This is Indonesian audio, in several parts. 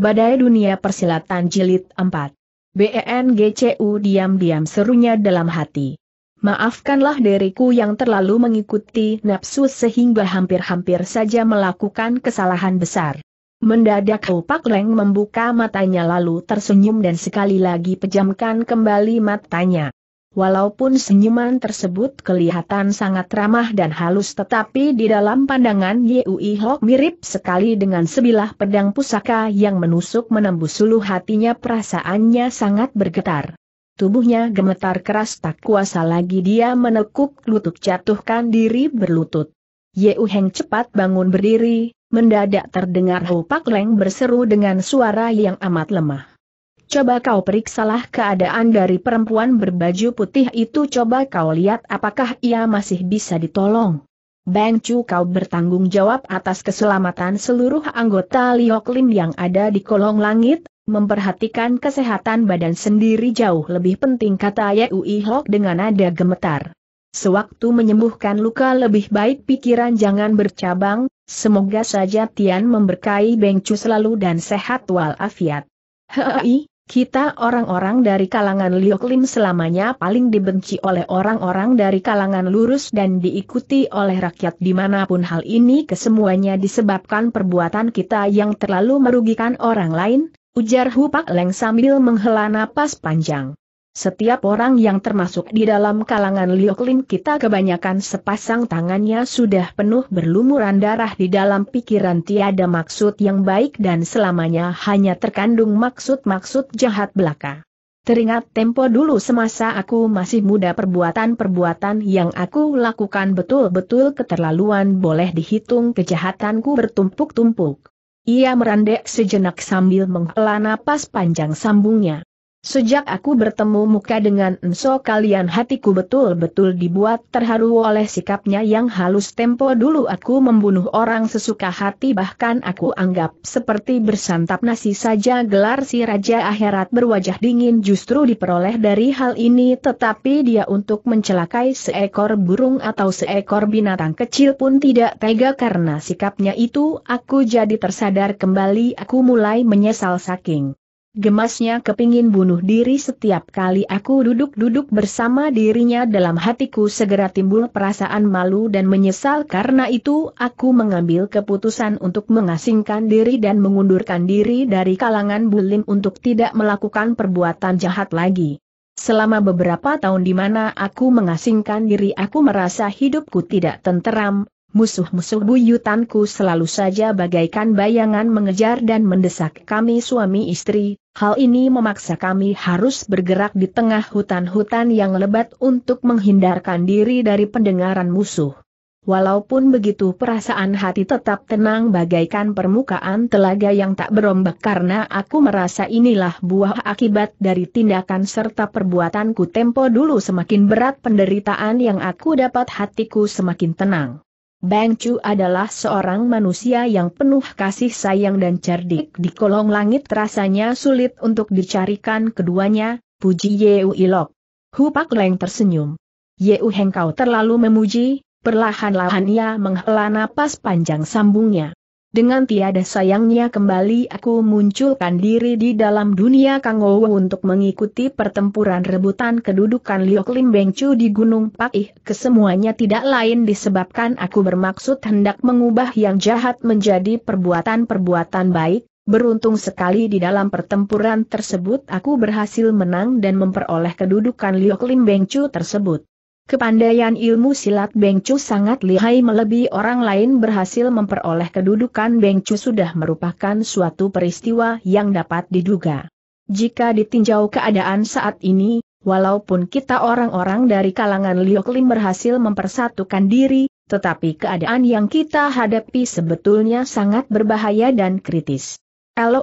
Badai Dunia Persilatan Jilid 4. BENGCU diam-diam serunya dalam hati. Maafkanlah diriku yang terlalu mengikuti nafsu sehingga hampir-hampir saja melakukan kesalahan besar. Mendadak Ho Pak Leng membuka matanya lalu tersenyum dan sekali lagi pejamkan kembali matanya. Walaupun senyuman tersebut kelihatan sangat ramah dan halus tetapi di dalam pandangan Yui Hok mirip sekali dengan sebilah pedang pusaka yang menusuk menembus suluh hatinya perasaannya sangat bergetar. Tubuhnya gemetar keras tak kuasa lagi dia menekuk lutut jatuhkan diri berlutut. Yeu Heng cepat bangun berdiri, mendadak terdengar Ho Pak Leng berseru dengan suara yang amat lemah. Coba kau periksalah keadaan dari perempuan berbaju putih itu coba kau lihat apakah ia masih bisa ditolong. Bang Chu kau bertanggung jawab atas keselamatan seluruh anggota Liok Lim yang ada di kolong langit, memperhatikan kesehatan badan sendiri jauh lebih penting kata Yui Hok dengan nada gemetar. Sewaktu menyembuhkan luka lebih baik pikiran jangan bercabang, semoga saja Tian memberkahi Beng Chu selalu dan sehat walafiat. Hei, kita orang-orang dari kalangan Lioklin selamanya paling dibenci oleh orang-orang dari kalangan lurus dan diikuti oleh rakyat dimanapun hal ini kesemuanya disebabkan perbuatan kita yang terlalu merugikan orang lain, ujar Hupak Leng sambil menghela napas panjang. Setiap orang yang termasuk di dalam kalangan Lioklin kita kebanyakan sepasang tangannya sudah penuh berlumuran darah di dalam pikiran tiada maksud yang baik dan selamanya hanya terkandung maksud-maksud jahat belaka. Teringat tempo dulu semasa aku masih muda perbuatan-perbuatan yang aku lakukan betul-betul keterlaluan boleh dihitung kejahatanku bertumpuk-tumpuk. Ia merandek sejenak sambil menghela napas panjang sambungnya. Sejak aku bertemu muka dengan Enso kalian hatiku betul-betul dibuat terharu oleh sikapnya yang halus tempo dulu aku membunuh orang sesuka hati bahkan aku anggap seperti bersantap nasi saja gelar si Raja Akhirat berwajah dingin justru diperoleh dari hal ini tetapi dia untuk mencelakai seekor burung atau seekor binatang kecil pun tidak tega karena sikapnya itu aku jadi tersadar kembali aku mulai menyesal saking. Gemasnya kepingin bunuh diri setiap kali aku duduk-duduk bersama dirinya dalam hatiku segera timbul perasaan malu dan menyesal karena itu aku mengambil keputusan untuk mengasingkan diri dan mengundurkan diri dari kalangan bulim untuk tidak melakukan perbuatan jahat lagi. Selama beberapa tahun di mana aku mengasingkan diri aku merasa hidupku tidak tenteram, Musuh-musuh buyutanku selalu saja bagaikan bayangan mengejar dan mendesak kami suami istri, hal ini memaksa kami harus bergerak di tengah hutan-hutan yang lebat untuk menghindarkan diri dari pendengaran musuh. Walaupun begitu perasaan hati tetap tenang bagaikan permukaan telaga yang tak berombak karena aku merasa inilah buah akibat dari tindakan serta perbuatanku tempo dulu semakin berat penderitaan yang aku dapat hatiku semakin tenang. Bang Chu adalah seorang manusia yang penuh kasih sayang dan cerdik. Di kolong langit rasanya sulit untuk dicarikan keduanya, puji Yeu Ilok. Hu Pak Leng tersenyum. Yeu Hengkau terlalu memuji, perlahan-lahan ia menghela napas panjang sambungnya. Dengan tiada sayangnya kembali aku munculkan diri di dalam dunia Kangowo untuk mengikuti pertempuran rebutan kedudukan Liok Lim Beng di Gunung Pakih. Kesemuanya tidak lain disebabkan aku bermaksud hendak mengubah yang jahat menjadi perbuatan-perbuatan baik. Beruntung sekali di dalam pertempuran tersebut aku berhasil menang dan memperoleh kedudukan Liok Lim Beng tersebut. Kepandaian ilmu silat Bengcu sangat lihai melebihi orang lain berhasil memperoleh kedudukan Bengcu sudah merupakan suatu peristiwa yang dapat diduga. Jika ditinjau keadaan saat ini, walaupun kita orang-orang dari kalangan Lioklim berhasil mempersatukan diri, tetapi keadaan yang kita hadapi sebetulnya sangat berbahaya dan kritis. Lo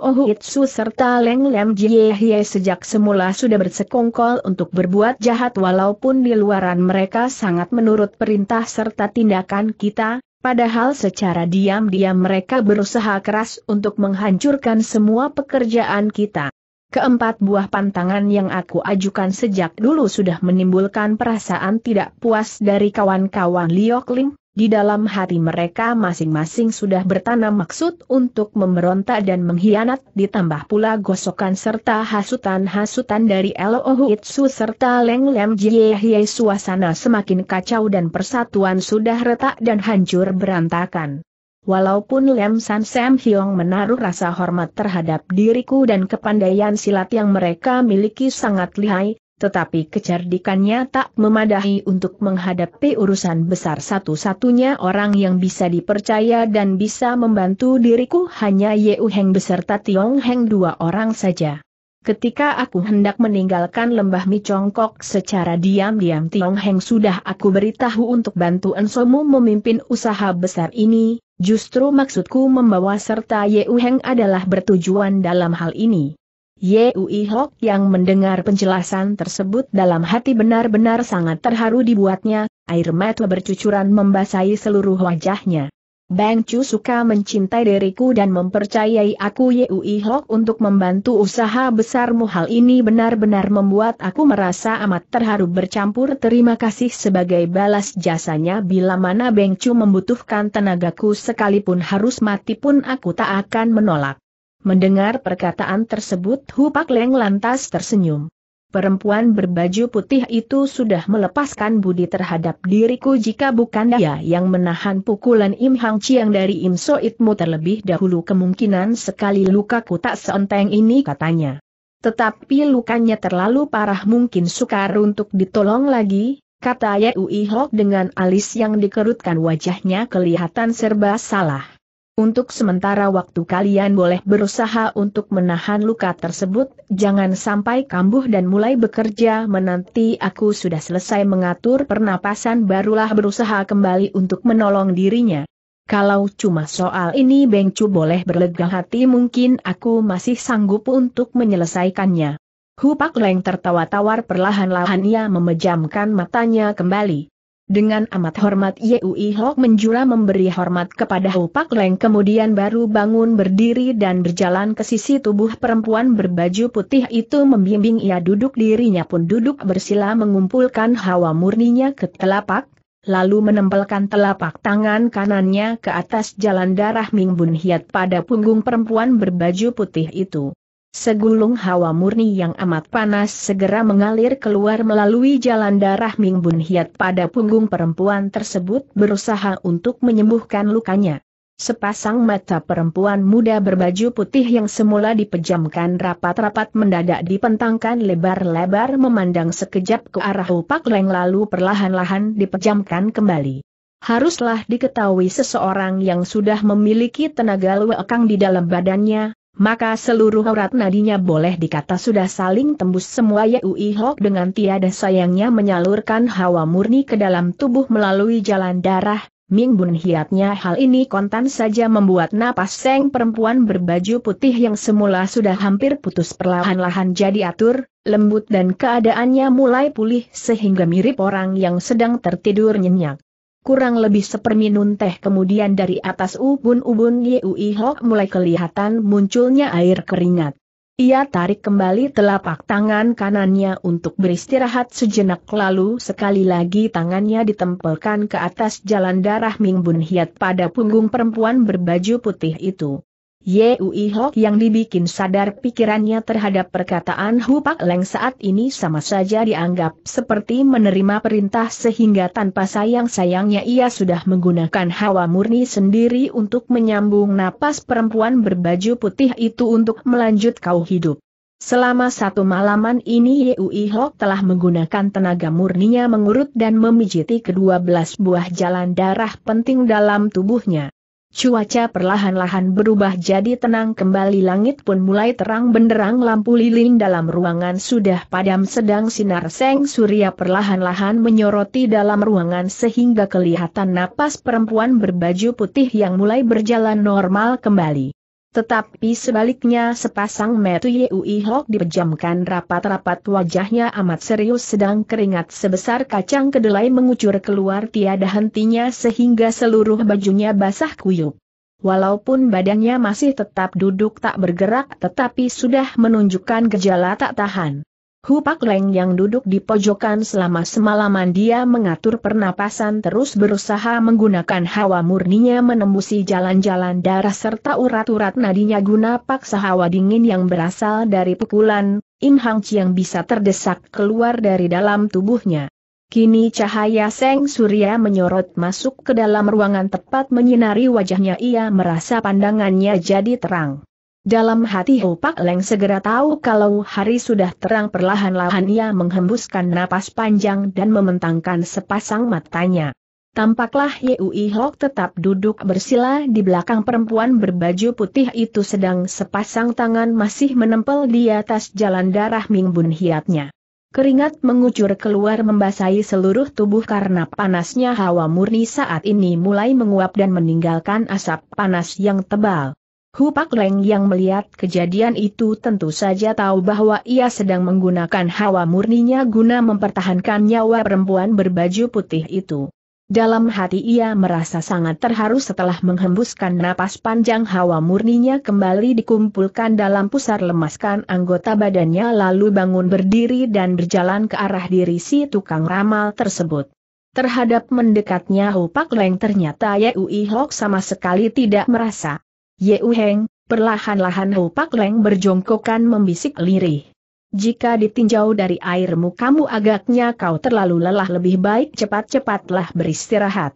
serta Leng Lem Jie sejak semula sudah bersekongkol untuk berbuat jahat walaupun di luaran mereka sangat menurut perintah serta tindakan kita, padahal secara diam-diam mereka berusaha keras untuk menghancurkan semua pekerjaan kita. Keempat buah pantangan yang aku ajukan sejak dulu sudah menimbulkan perasaan tidak puas dari kawan-kawan Liok Ling, di dalam hati mereka masing-masing sudah bertanam maksud untuk memberontak dan mengkhianat ditambah pula gosokan serta hasutan-hasutan dari Elohu Itsu serta Leng Lem Jie suasana semakin kacau dan persatuan sudah retak dan hancur berantakan. Walaupun Lem San Sam Hyong menaruh rasa hormat terhadap diriku dan kepandaian silat yang mereka miliki sangat lihai, tetapi kecerdikannya tak memadahi untuk menghadapi urusan besar satu-satunya orang yang bisa dipercaya dan bisa membantu diriku hanya Ye Heng beserta Tiong Heng dua orang saja. Ketika aku hendak meninggalkan lembah Mi Chongkok secara diam-diam Tiong Heng sudah aku beritahu untuk bantu Ensomu memimpin usaha besar ini, justru maksudku membawa serta Ye Heng adalah bertujuan dalam hal ini. Yui Hok yang mendengar penjelasan tersebut dalam hati benar-benar sangat terharu dibuatnya, air mata bercucuran membasahi seluruh wajahnya. Bang Chu suka mencintai diriku dan mempercayai aku Yui Hok untuk membantu usaha besarmu hal ini benar-benar membuat aku merasa amat terharu bercampur terima kasih sebagai balas jasanya bila mana Bang Chu membutuhkan tenagaku sekalipun harus mati pun aku tak akan menolak. Mendengar perkataan tersebut Hu Pak Leng lantas tersenyum. Perempuan berbaju putih itu sudah melepaskan budi terhadap diriku jika bukan dia yang menahan pukulan Im Hang Chiang dari Im Soitmu terlebih dahulu kemungkinan sekali lukaku tak seenteng ini katanya. Tetapi lukanya terlalu parah mungkin sukar untuk ditolong lagi, kata Yui Hok dengan alis yang dikerutkan wajahnya kelihatan serba salah. Untuk sementara waktu kalian boleh berusaha untuk menahan luka tersebut, jangan sampai kambuh dan mulai bekerja menanti aku sudah selesai mengatur pernapasan barulah berusaha kembali untuk menolong dirinya. Kalau cuma soal ini Bengcu boleh berlega hati mungkin aku masih sanggup untuk menyelesaikannya. Hupak Leng tertawa tawar perlahan-lahan ia memejamkan matanya kembali. Dengan amat hormat Yui Hok menjura memberi hormat kepada Ho Pak Leng kemudian baru bangun berdiri dan berjalan ke sisi tubuh perempuan berbaju putih itu membimbing ia duduk dirinya pun duduk bersila mengumpulkan hawa murninya ke telapak, lalu menempelkan telapak tangan kanannya ke atas jalan darah Ming Bun Hiat pada punggung perempuan berbaju putih itu. Segulung hawa murni yang amat panas segera mengalir keluar melalui jalan darah Ming Bun Hiat pada punggung perempuan tersebut berusaha untuk menyembuhkan lukanya. Sepasang mata perempuan muda berbaju putih yang semula dipejamkan rapat-rapat mendadak dipentangkan lebar-lebar memandang sekejap ke arah Upak Leng lalu perlahan-lahan dipejamkan kembali. Haruslah diketahui seseorang yang sudah memiliki tenaga luekang di dalam badannya, maka seluruh urat nadinya boleh dikata sudah saling tembus semua Yui Hok dengan tiada sayangnya menyalurkan hawa murni ke dalam tubuh melalui jalan darah, Ming Bun hiatnya hal ini kontan saja membuat napas seng perempuan berbaju putih yang semula sudah hampir putus perlahan-lahan jadi atur, lembut dan keadaannya mulai pulih sehingga mirip orang yang sedang tertidur nyenyak. Kurang lebih seperminun teh kemudian dari atas ubun-ubun Yui Hok mulai kelihatan munculnya air keringat. Ia tarik kembali telapak tangan kanannya untuk beristirahat sejenak lalu sekali lagi tangannya ditempelkan ke atas jalan darah Mingbun Hiat pada punggung perempuan berbaju putih itu. Yui Hok yang dibikin sadar pikirannya terhadap perkataan Hupak Leng saat ini sama saja dianggap seperti menerima perintah sehingga tanpa sayang-sayangnya ia sudah menggunakan hawa murni sendiri untuk menyambung napas perempuan berbaju putih itu untuk melanjut kau hidup. Selama satu malaman ini Yui Hok telah menggunakan tenaga murninya mengurut dan memijiti kedua belas buah jalan darah penting dalam tubuhnya. Cuaca perlahan-lahan berubah jadi tenang kembali langit pun mulai terang benderang lampu lilin dalam ruangan sudah padam sedang sinar seng surya perlahan-lahan menyoroti dalam ruangan sehingga kelihatan napas perempuan berbaju putih yang mulai berjalan normal kembali. Tetapi sebaliknya sepasang metu Yui Hok dipejamkan rapat-rapat wajahnya amat serius sedang keringat sebesar kacang kedelai mengucur keluar tiada hentinya sehingga seluruh bajunya basah kuyup. Walaupun badannya masih tetap duduk tak bergerak tetapi sudah menunjukkan gejala tak tahan. Hupak Leng yang duduk di pojokan selama semalaman dia mengatur pernapasan terus berusaha menggunakan hawa murninya menembusi jalan-jalan darah serta urat-urat nadinya guna paksa hawa dingin yang berasal dari pukulan, Im Hang Chiang bisa terdesak keluar dari dalam tubuhnya. Kini cahaya Seng Surya menyorot masuk ke dalam ruangan tepat menyinari wajahnya ia merasa pandangannya jadi terang. Dalam hati Ho Pak Leng segera tahu kalau hari sudah terang perlahan-lahan ia menghembuskan napas panjang dan mementangkan sepasang matanya. Tampaklah Yui Hok tetap duduk bersila di belakang perempuan berbaju putih itu sedang sepasang tangan masih menempel di atas jalan darah Ming Bun Hiatnya. Keringat mengucur keluar membasahi seluruh tubuh karena panasnya hawa murni saat ini mulai menguap dan meninggalkan asap panas yang tebal. Hupak Leng yang melihat kejadian itu tentu saja tahu bahwa ia sedang menggunakan hawa murninya guna mempertahankan nyawa perempuan berbaju putih itu. Dalam hati ia merasa sangat terharu setelah menghembuskan napas panjang hawa murninya kembali dikumpulkan dalam pusar lemaskan anggota badannya lalu bangun berdiri dan berjalan ke arah diri si tukang ramal tersebut. Terhadap mendekatnya Hupak Leng ternyata Yui Hok sama sekali tidak merasa. Ye Heng, perlahan-lahan Hu Pak Leng berjongkokan membisik lirih. Jika ditinjau dari airmu kamu agaknya kau terlalu lelah lebih baik cepat-cepatlah beristirahat.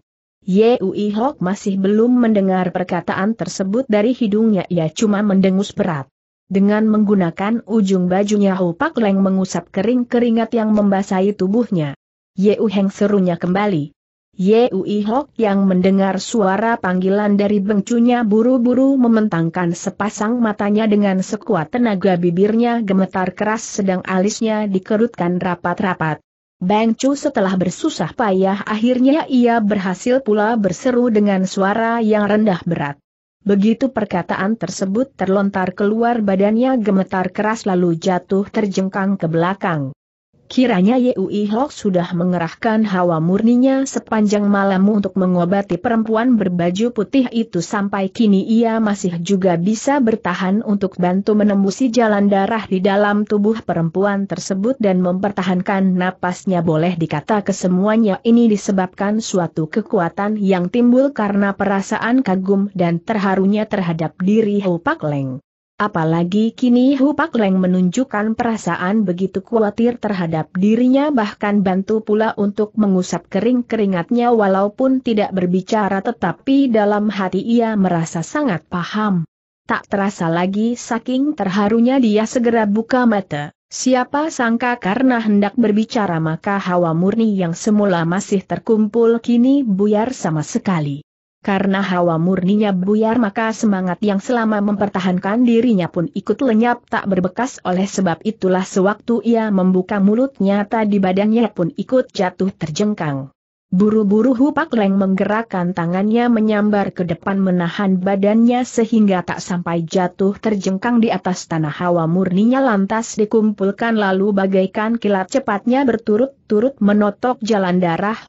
Ui Hok masih belum mendengar perkataan tersebut dari hidungnya ia cuma mendengus berat. Dengan menggunakan ujung bajunya Hu Pak Leng mengusap kering-keringat yang membasahi tubuhnya. Ye Heng serunya kembali. Yui Hok yang mendengar suara panggilan dari bengcunya buru-buru mementangkan sepasang matanya dengan sekuat tenaga bibirnya gemetar keras sedang alisnya dikerutkan rapat-rapat. Chu setelah bersusah payah akhirnya ia berhasil pula berseru dengan suara yang rendah berat. Begitu perkataan tersebut terlontar keluar badannya gemetar keras lalu jatuh terjengkang ke belakang. Kiranya Yui Hok sudah mengerahkan hawa murninya sepanjang malam untuk mengobati perempuan berbaju putih itu sampai kini ia masih juga bisa bertahan untuk bantu menembusi jalan darah di dalam tubuh perempuan tersebut dan mempertahankan napasnya boleh dikata kesemuanya ini disebabkan suatu kekuatan yang timbul karena perasaan kagum dan terharunya terhadap diri Hou Pak Leng. Apalagi kini Hu Pak Leng menunjukkan perasaan begitu khawatir terhadap dirinya bahkan bantu pula untuk mengusap kering-keringatnya walaupun tidak berbicara tetapi dalam hati ia merasa sangat paham. Tak terasa lagi saking terharunya dia segera buka mata. Siapa sangka karena hendak berbicara maka hawa murni yang semula masih terkumpul kini buyar sama sekali. Karena hawa murninya buyar maka semangat yang selama mempertahankan dirinya pun ikut lenyap tak berbekas oleh sebab itulah sewaktu ia membuka mulutnya tadi badannya pun ikut jatuh terjengkang. Buru-buru Hupak Leng menggerakkan tangannya menyambar ke depan menahan badannya sehingga tak sampai jatuh terjengkang di atas tanah hawa murninya lantas dikumpulkan lalu bagaikan kilat cepatnya berturut-turut menotok jalan darah,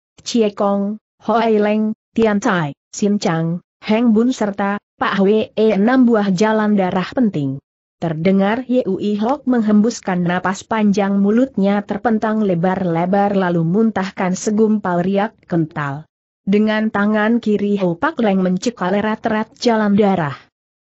Kong, Hoai Leng, Tian Tai. Sin Chang, Heng Bun serta Pak Hwe e enam buah jalan darah penting. Terdengar Yui Hok menghembuskan napas panjang mulutnya terpentang lebar-lebar lalu muntahkan segumpal riak kental. Dengan tangan kiri Ho Pak Leng mencekal erat-erat jalan darah.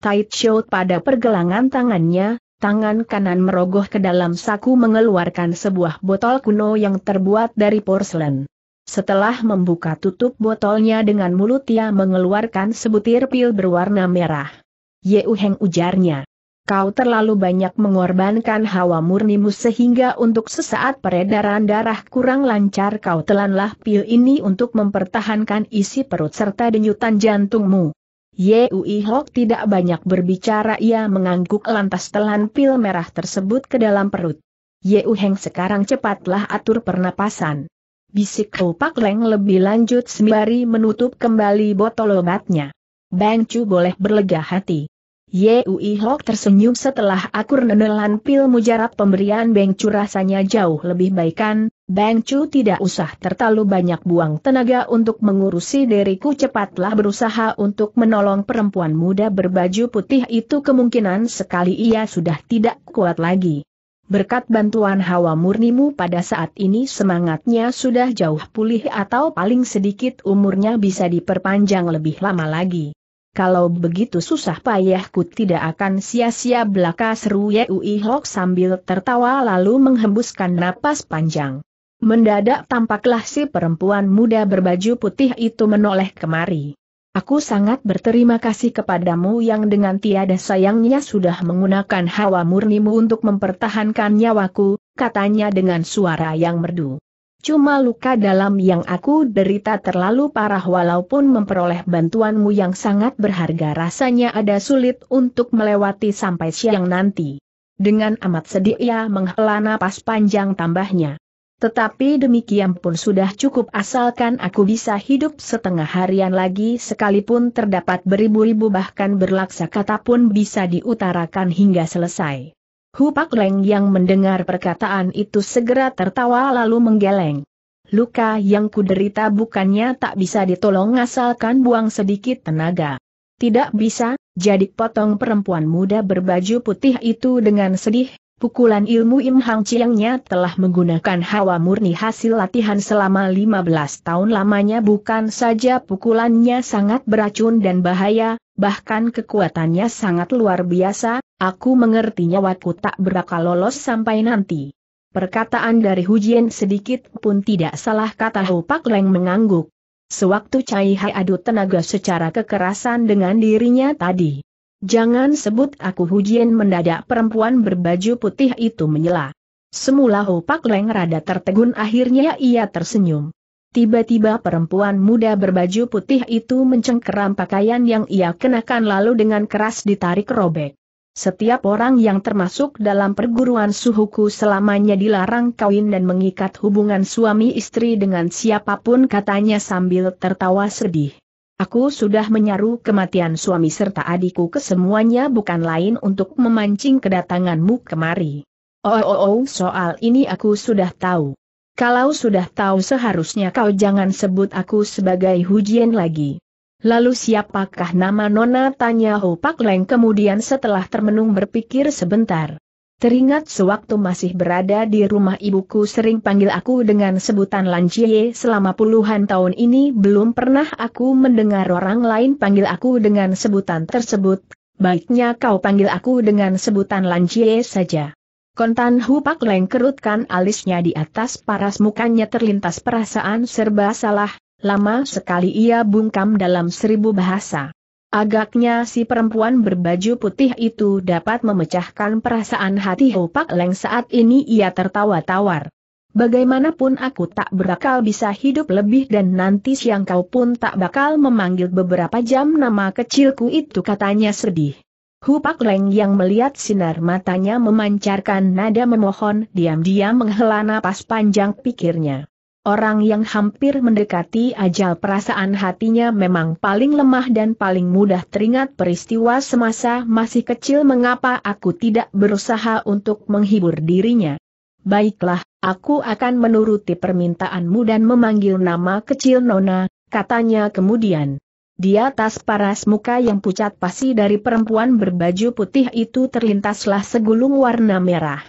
Tight shot pada pergelangan tangannya, tangan kanan merogoh ke dalam saku mengeluarkan sebuah botol kuno yang terbuat dari porselen. Setelah membuka tutup botolnya dengan mulut ia mengeluarkan sebutir pil berwarna merah. Ye Uheng ujarnya. Kau terlalu banyak mengorbankan hawa murnimu sehingga untuk sesaat peredaran darah kurang lancar kau telanlah pil ini untuk mempertahankan isi perut serta denyutan jantungmu. Ui Hok tidak banyak berbicara ia mengangguk lantas telan pil merah tersebut ke dalam perut. Ye Uheng sekarang cepatlah atur pernapasan. Bisik Pak Leng lebih lanjut sembari menutup kembali botol obatnya. Bang Chu boleh berlega hati. Yui Hok tersenyum setelah akur nenelan pil mujarab pemberian Bang Chu rasanya jauh lebih baikan, Bang Chu tidak usah tertalu banyak buang tenaga untuk mengurusi diriku cepatlah berusaha untuk menolong perempuan muda berbaju putih itu kemungkinan sekali ia sudah tidak kuat lagi. Berkat bantuan hawa murnimu pada saat ini semangatnya sudah jauh pulih atau paling sedikit umurnya bisa diperpanjang lebih lama lagi. Kalau begitu susah payahku tidak akan sia-sia belaka seru Yui Hok sambil tertawa lalu menghembuskan napas panjang. Mendadak tampaklah si perempuan muda berbaju putih itu menoleh kemari. Aku sangat berterima kasih kepadamu yang dengan tiada sayangnya sudah menggunakan hawa murnimu untuk mempertahankan nyawaku, katanya dengan suara yang merdu. Cuma luka dalam yang aku derita terlalu parah walaupun memperoleh bantuanmu yang sangat berharga rasanya ada sulit untuk melewati sampai siang nanti. Dengan amat sedih ia menghela napas panjang tambahnya. Tetapi demikian pun sudah cukup asalkan aku bisa hidup setengah harian lagi sekalipun terdapat beribu-ribu bahkan berlaksa kata pun bisa diutarakan hingga selesai. Hu Pak Leng yang mendengar perkataan itu segera tertawa lalu menggeleng. Luka yang kuderita bukannya tak bisa ditolong asalkan buang sedikit tenaga. Tidak bisa, jadi potong perempuan muda berbaju putih itu dengan sedih, Pukulan ilmu Im Hang Chiangnya telah menggunakan hawa murni hasil latihan selama 15 tahun lamanya bukan saja pukulannya sangat beracun dan bahaya, bahkan kekuatannya sangat luar biasa, aku mengerti nyawaku tak berakal lolos sampai nanti. Perkataan dari Hujian sedikit pun tidak salah kata Hu Pak Leng mengangguk. Sewaktu Cai Hai adu tenaga secara kekerasan dengan dirinya tadi. Jangan sebut aku hujian mendadak perempuan berbaju putih itu menyela. Semula Ho Pak Leng rada tertegun akhirnya ia tersenyum. Tiba-tiba perempuan muda berbaju putih itu mencengkeram pakaian yang ia kenakan lalu dengan keras ditarik robek. Setiap orang yang termasuk dalam perguruan suhuku selamanya dilarang kawin dan mengikat hubungan suami istri dengan siapapun katanya sambil tertawa sedih. Aku sudah menyaru kematian suami serta adikku kesemuanya bukan lain untuk memancing kedatanganmu kemari. Oh, oh, oh soal ini aku sudah tahu. Kalau sudah tahu seharusnya kau jangan sebut aku sebagai hujian lagi. Lalu siapakah nama Nona? Tanya Ho Pak Leng kemudian setelah termenung berpikir sebentar. Teringat sewaktu masih berada di rumah ibuku sering panggil aku dengan sebutan Lancie selama puluhan tahun ini belum pernah aku mendengar orang lain panggil aku dengan sebutan tersebut, baiknya kau panggil aku dengan sebutan Lancie saja. Kontan Hupak Leng kerutkan alisnya di atas paras mukanya terlintas perasaan serba salah, lama sekali ia bungkam dalam seribu bahasa. Agaknya si perempuan berbaju putih itu dapat memecahkan perasaan hati Ho Pak Leng saat ini ia tertawa tawar. Bagaimanapun aku tak berakal bisa hidup lebih dan nanti siang kau pun tak bakal memanggil beberapa jam nama kecilku itu katanya sedih. Hu Pak Leng yang melihat sinar matanya memancarkan nada memohon diam-diam menghela napas panjang pikirnya. Orang yang hampir mendekati ajal perasaan hatinya memang paling lemah dan paling mudah teringat peristiwa semasa masih kecil mengapa aku tidak berusaha untuk menghibur dirinya. Baiklah, aku akan menuruti permintaanmu dan memanggil nama kecil Nona, katanya kemudian. Di atas paras muka yang pucat pasi dari perempuan berbaju putih itu terlintaslah segulung warna merah.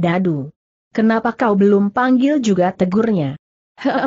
Dadu. Kenapa kau belum panggil juga tegurnya?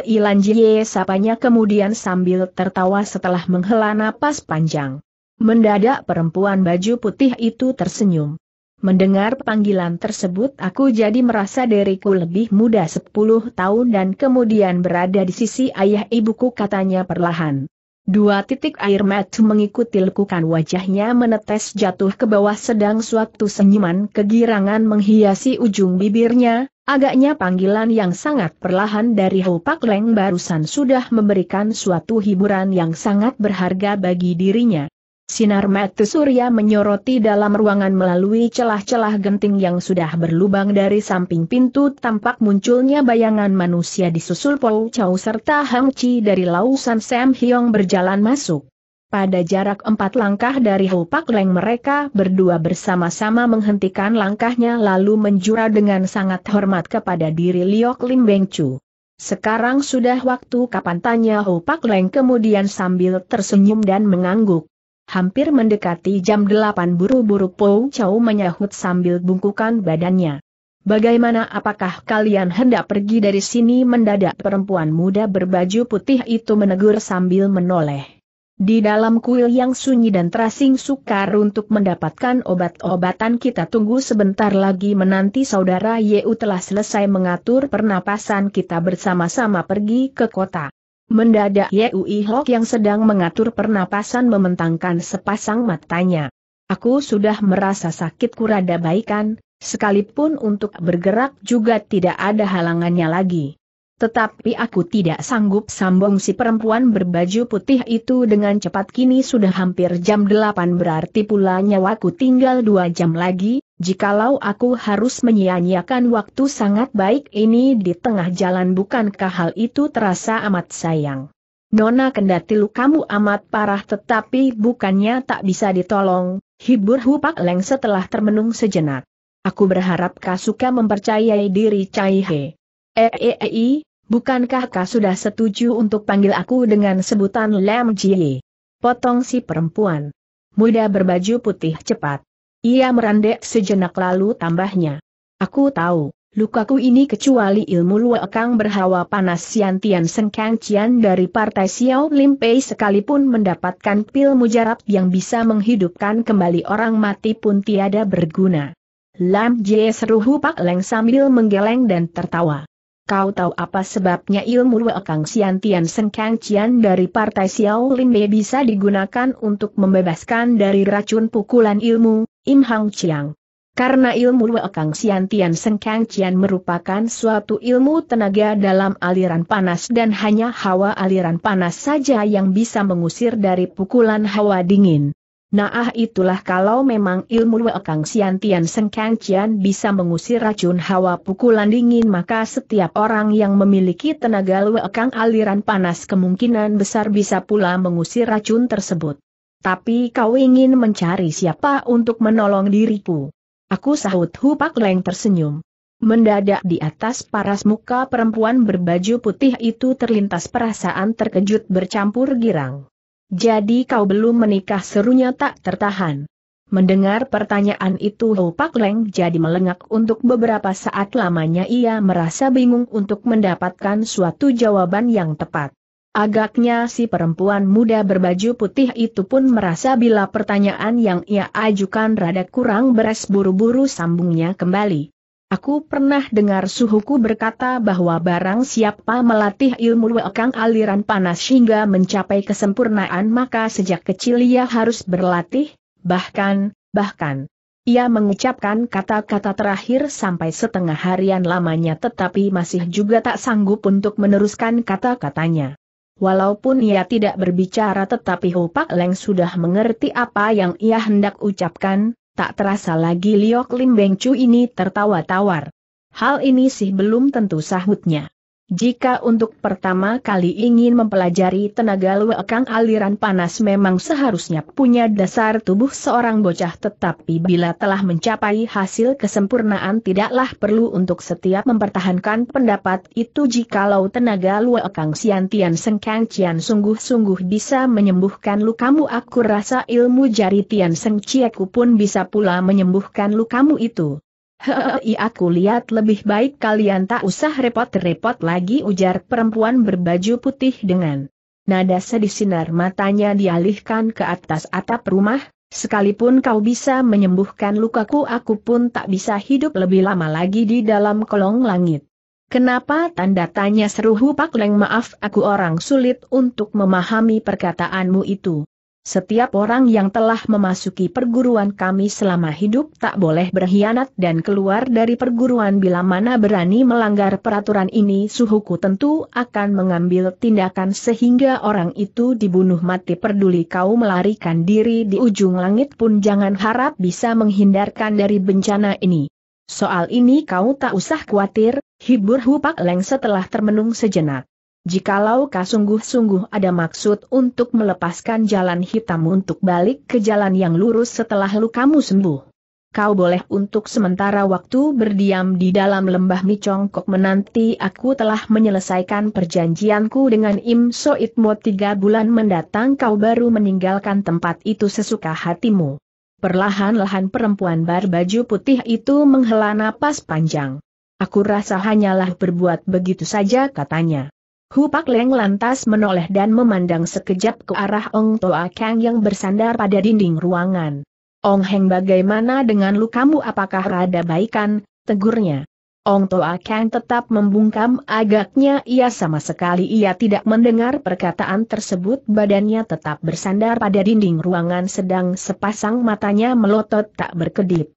Ilanjie sapanya kemudian sambil tertawa setelah menghela napas panjang. Mendadak perempuan baju putih itu tersenyum. Mendengar panggilan tersebut aku jadi merasa diriku lebih muda 10 tahun dan kemudian berada di sisi ayah ibuku katanya perlahan. Dua titik air mata mengikuti lekukan wajahnya menetes jatuh ke bawah sedang suatu senyuman kegirangan menghiasi ujung bibirnya, Agaknya panggilan yang sangat perlahan dari Hou Pak Leng barusan sudah memberikan suatu hiburan yang sangat berharga bagi dirinya. Sinar mata surya menyoroti dalam ruangan melalui celah-celah genting yang sudah berlubang dari samping pintu tampak munculnya bayangan manusia disusul Pou Chau serta Hang Chi dari lausan Sam Hyong berjalan masuk. Pada jarak empat langkah dari Pak Leng mereka berdua bersama-sama menghentikan langkahnya lalu menjura dengan sangat hormat kepada diri Liok Lim Beng Chu. Sekarang sudah waktu kapan tanya Pak Leng kemudian sambil tersenyum dan mengangguk. Hampir mendekati jam delapan buru-buru Pou Chau menyahut sambil bungkukan badannya. Bagaimana apakah kalian hendak pergi dari sini mendadak perempuan muda berbaju putih itu menegur sambil menoleh. Di dalam kuil yang sunyi dan terasing sukar untuk mendapatkan obat-obatan kita tunggu sebentar lagi menanti saudara Yeu telah selesai mengatur pernapasan kita bersama-sama pergi ke kota. Mendadak Yeu Ihok yang sedang mengatur pernapasan mementangkan sepasang matanya. Aku sudah merasa sakit kurada baikan, sekalipun untuk bergerak juga tidak ada halangannya lagi. Tetapi aku tidak sanggup sambung si perempuan berbaju putih itu dengan cepat kini sudah hampir jam 8 berarti pula nyawaku tinggal dua jam lagi, jikalau aku harus menyia-nyiakan waktu sangat baik ini di tengah jalan bukankah hal itu terasa amat sayang. Nona kendati lukamu amat parah tetapi bukannya tak bisa ditolong, hibur Hupak Leng setelah termenung sejenak. Aku berharap kau suka mempercayai diri Cai He. Eei, eh, eh, eh, -e -e Bukankah kau sudah setuju untuk panggil aku dengan sebutan Lam Jie? Potong si perempuan. Muda berbaju putih cepat. Ia merandek sejenak lalu tambahnya. Aku tahu, lukaku ini kecuali ilmu luakang berhawa panas Sian Tian Seng Kang Cian dari partai Xiao Lim Pei sekalipun mendapatkan pil mujarab yang bisa menghidupkan kembali orang mati pun tiada berguna. Lam Jie seru hupak Leng sambil menggeleng dan tertawa. Kau tahu apa sebabnya ilmu Wekang Siantian Tian Seng Kang Cian dari Partai Xiao Be bisa digunakan untuk membebaskan dari racun pukulan ilmu, Im Hang Chiang. Karena ilmu Wekang Siantian Tian Seng Kang Cian merupakan suatu ilmu tenaga dalam aliran panas dan hanya hawa aliran panas saja yang bisa mengusir dari pukulan hawa dingin. Nah itulah kalau memang ilmu Wekang Sian Tian Seng Cian bisa mengusir racun hawa pukulan dingin maka setiap orang yang memiliki tenaga Wekang aliran panas kemungkinan besar bisa pula mengusir racun tersebut. Tapi kau ingin mencari siapa untuk menolong diriku? Aku sahut Hu Pak Leng tersenyum. Mendadak di atas paras muka perempuan berbaju putih itu terlintas perasaan terkejut bercampur girang. Jadi kau belum menikah serunya tak tertahan. Mendengar pertanyaan itu Ho Pak Leng jadi melengak untuk beberapa saat lamanya ia merasa bingung untuk mendapatkan suatu jawaban yang tepat. Agaknya si perempuan muda berbaju putih itu pun merasa bila pertanyaan yang ia ajukan rada kurang beres buru-buru sambungnya kembali. Aku pernah dengar suhuku berkata bahwa barang siapa melatih ilmu wekang aliran panas hingga mencapai kesempurnaan maka sejak kecil ia harus berlatih, bahkan, bahkan. Ia mengucapkan kata-kata terakhir sampai setengah harian lamanya tetapi masih juga tak sanggup untuk meneruskan kata-katanya. Walaupun ia tidak berbicara tetapi Hupak Leng sudah mengerti apa yang ia hendak ucapkan, tak terasa lagi Liok Lim Beng Chu ini tertawa tawar. Hal ini sih belum tentu sahutnya. Jika untuk pertama kali ingin mempelajari tenaga luekang aliran panas memang seharusnya punya dasar tubuh seorang bocah tetapi bila telah mencapai hasil kesempurnaan tidaklah perlu untuk setiap mempertahankan pendapat itu jikalau tenaga luekang Sian Tian sengkang Cian sungguh-sungguh bisa menyembuhkan lukamu aku rasa ilmu jari Tian Seng pun bisa pula menyembuhkan lukamu itu. Hei iya, aku lihat lebih baik kalian tak usah repot-repot lagi ujar perempuan berbaju putih dengan nada sedih sinar matanya dialihkan ke atas atap rumah, sekalipun kau bisa menyembuhkan lukaku aku pun tak bisa hidup lebih lama lagi di dalam kolong langit. Kenapa tanda tanya seru Pak Leng maaf aku orang sulit untuk memahami perkataanmu itu. Setiap orang yang telah memasuki perguruan kami selama hidup tak boleh berkhianat dan keluar dari perguruan bila mana berani melanggar peraturan ini suhuku tentu akan mengambil tindakan sehingga orang itu dibunuh mati peduli kau melarikan diri di ujung langit pun jangan harap bisa menghindarkan dari bencana ini. Soal ini kau tak usah khawatir, hibur Hupak Leng setelah termenung sejenak. Jikalau kau sungguh-sungguh ada maksud untuk melepaskan jalan hitam untuk balik ke jalan yang lurus setelah lukamu sembuh. Kau boleh untuk sementara waktu berdiam di dalam lembah Micongkok menanti aku telah menyelesaikan perjanjianku dengan Im Soitmo tiga bulan mendatang kau baru meninggalkan tempat itu sesuka hatimu. Perlahan-lahan perempuan berbaju putih itu menghela napas panjang. Aku rasa hanyalah berbuat begitu saja katanya. Hupak Leng lantas menoleh dan memandang sekejap ke arah Ong Toa Kang yang bersandar pada dinding ruangan. Ong Heng bagaimana dengan lukamu apakah rada baikan, tegurnya. Ong Toa Kang tetap membungkam agaknya ia sama sekali ia tidak mendengar perkataan tersebut badannya tetap bersandar pada dinding ruangan sedang sepasang matanya melotot tak berkedip.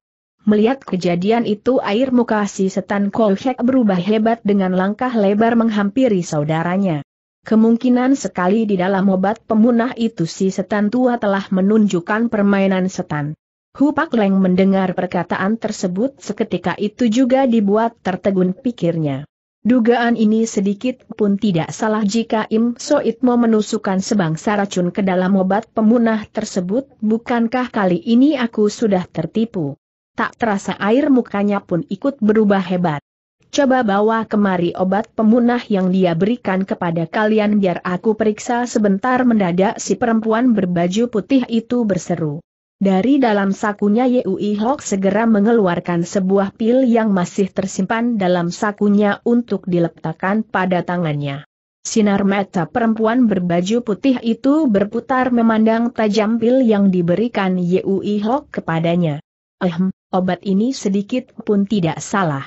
Melihat kejadian itu air muka si setan Kolhek berubah hebat dengan langkah lebar menghampiri saudaranya. Kemungkinan sekali di dalam obat pemunah itu si setan tua telah menunjukkan permainan setan. Hupak Leng mendengar perkataan tersebut seketika itu juga dibuat tertegun pikirnya. Dugaan ini sedikit pun tidak salah jika Im Soitmo menusukkan sebangsa racun ke dalam obat pemunah tersebut, bukankah kali ini aku sudah tertipu? tak terasa air mukanya pun ikut berubah hebat. Coba bawa kemari obat pemunah yang dia berikan kepada kalian biar aku periksa sebentar mendadak si perempuan berbaju putih itu berseru. Dari dalam sakunya Yui Hok segera mengeluarkan sebuah pil yang masih tersimpan dalam sakunya untuk diletakkan pada tangannya. Sinar mata perempuan berbaju putih itu berputar memandang tajam pil yang diberikan Yui Hok kepadanya. Ehem, obat ini sedikit pun tidak salah.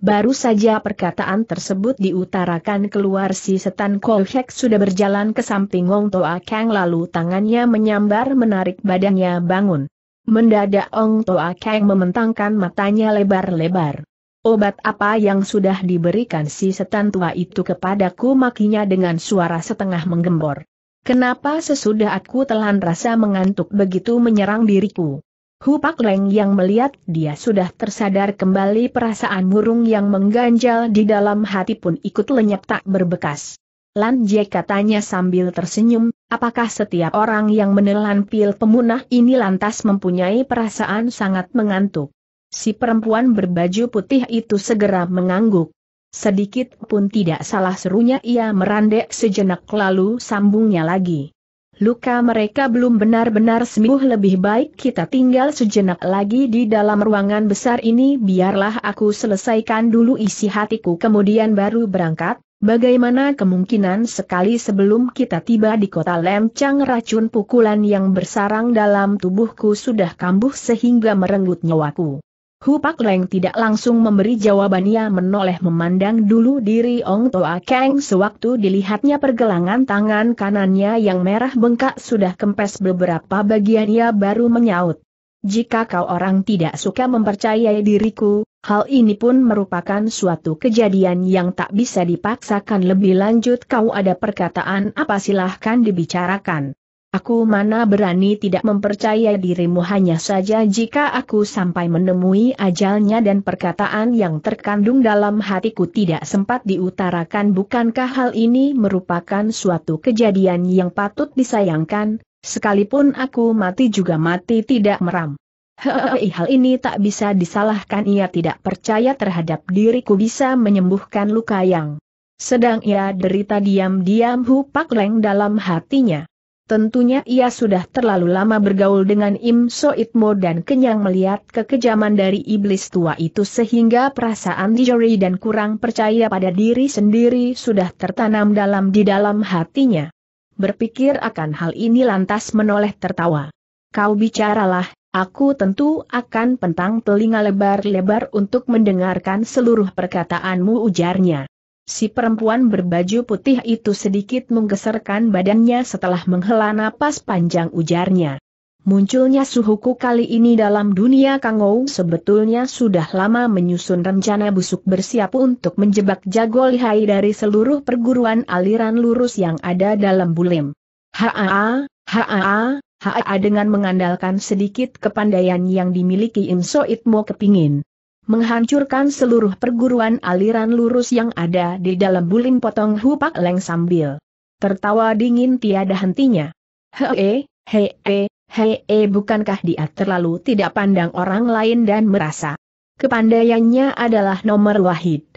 Baru saja perkataan tersebut diutarakan keluar si setan Kolhek sudah berjalan ke samping Wong Toa Kang lalu tangannya menyambar menarik badannya bangun. Mendadak Ong Toa Kang mementangkan matanya lebar-lebar. Obat apa yang sudah diberikan si setan tua itu kepadaku makinya dengan suara setengah menggembor. Kenapa sesudah aku telan rasa mengantuk begitu menyerang diriku? Hupak Leng yang melihat dia sudah tersadar kembali perasaan murung yang mengganjal di dalam hati pun ikut lenyap tak berbekas. Lan Jie katanya sambil tersenyum, apakah setiap orang yang menelan pil pemunah ini lantas mempunyai perasaan sangat mengantuk? Si perempuan berbaju putih itu segera mengangguk. Sedikit pun tidak salah serunya ia merandek sejenak lalu sambungnya lagi luka mereka belum benar-benar sembuh lebih baik kita tinggal sejenak lagi di dalam ruangan besar ini biarlah aku selesaikan dulu isi hatiku kemudian baru berangkat, bagaimana kemungkinan sekali sebelum kita tiba di kota Lemcang racun pukulan yang bersarang dalam tubuhku sudah kambuh sehingga merenggut nyawaku. Hupak Leng tidak langsung memberi jawaban ia menoleh memandang dulu diri Ong Toa Keng sewaktu dilihatnya pergelangan tangan kanannya yang merah bengkak sudah kempes beberapa bagian ia baru menyaut. Jika kau orang tidak suka mempercayai diriku, hal ini pun merupakan suatu kejadian yang tak bisa dipaksakan lebih lanjut kau ada perkataan apa silahkan dibicarakan. Aku mana berani tidak mempercaya dirimu hanya saja jika aku sampai menemui ajalnya dan perkataan yang terkandung dalam hatiku tidak sempat diutarakan bukankah hal ini merupakan suatu kejadian yang patut disayangkan, sekalipun aku mati juga mati tidak meram. Hehehe hal ini tak bisa disalahkan ia tidak percaya terhadap diriku bisa menyembuhkan luka yang sedang ia derita diam-diam hupak leng dalam hatinya. Tentunya ia sudah terlalu lama bergaul dengan Im Soitmo dan kenyang melihat kekejaman dari iblis tua itu sehingga perasaan dijeri dan kurang percaya pada diri sendiri sudah tertanam dalam di dalam hatinya. Berpikir akan hal ini lantas menoleh tertawa. Kau bicaralah, aku tentu akan pentang telinga lebar-lebar untuk mendengarkan seluruh perkataanmu ujarnya. Si perempuan berbaju putih itu sedikit menggeserkan badannya setelah menghela napas panjang ujarnya. Munculnya suhuku kali ini dalam dunia Kangou sebetulnya sudah lama menyusun rencana busuk bersiap untuk menjebak jago lihai dari seluruh perguruan aliran lurus yang ada dalam bulim. Haa, haa, haa dengan mengandalkan sedikit kepandaian yang dimiliki Imso Itmo kepingin menghancurkan seluruh perguruan aliran lurus yang ada di dalam bulim potong hupak leng sambil tertawa dingin tiada hentinya. Hee, hee, hee, bukankah dia terlalu tidak pandang orang lain dan merasa kepandaiannya adalah nomor wahid.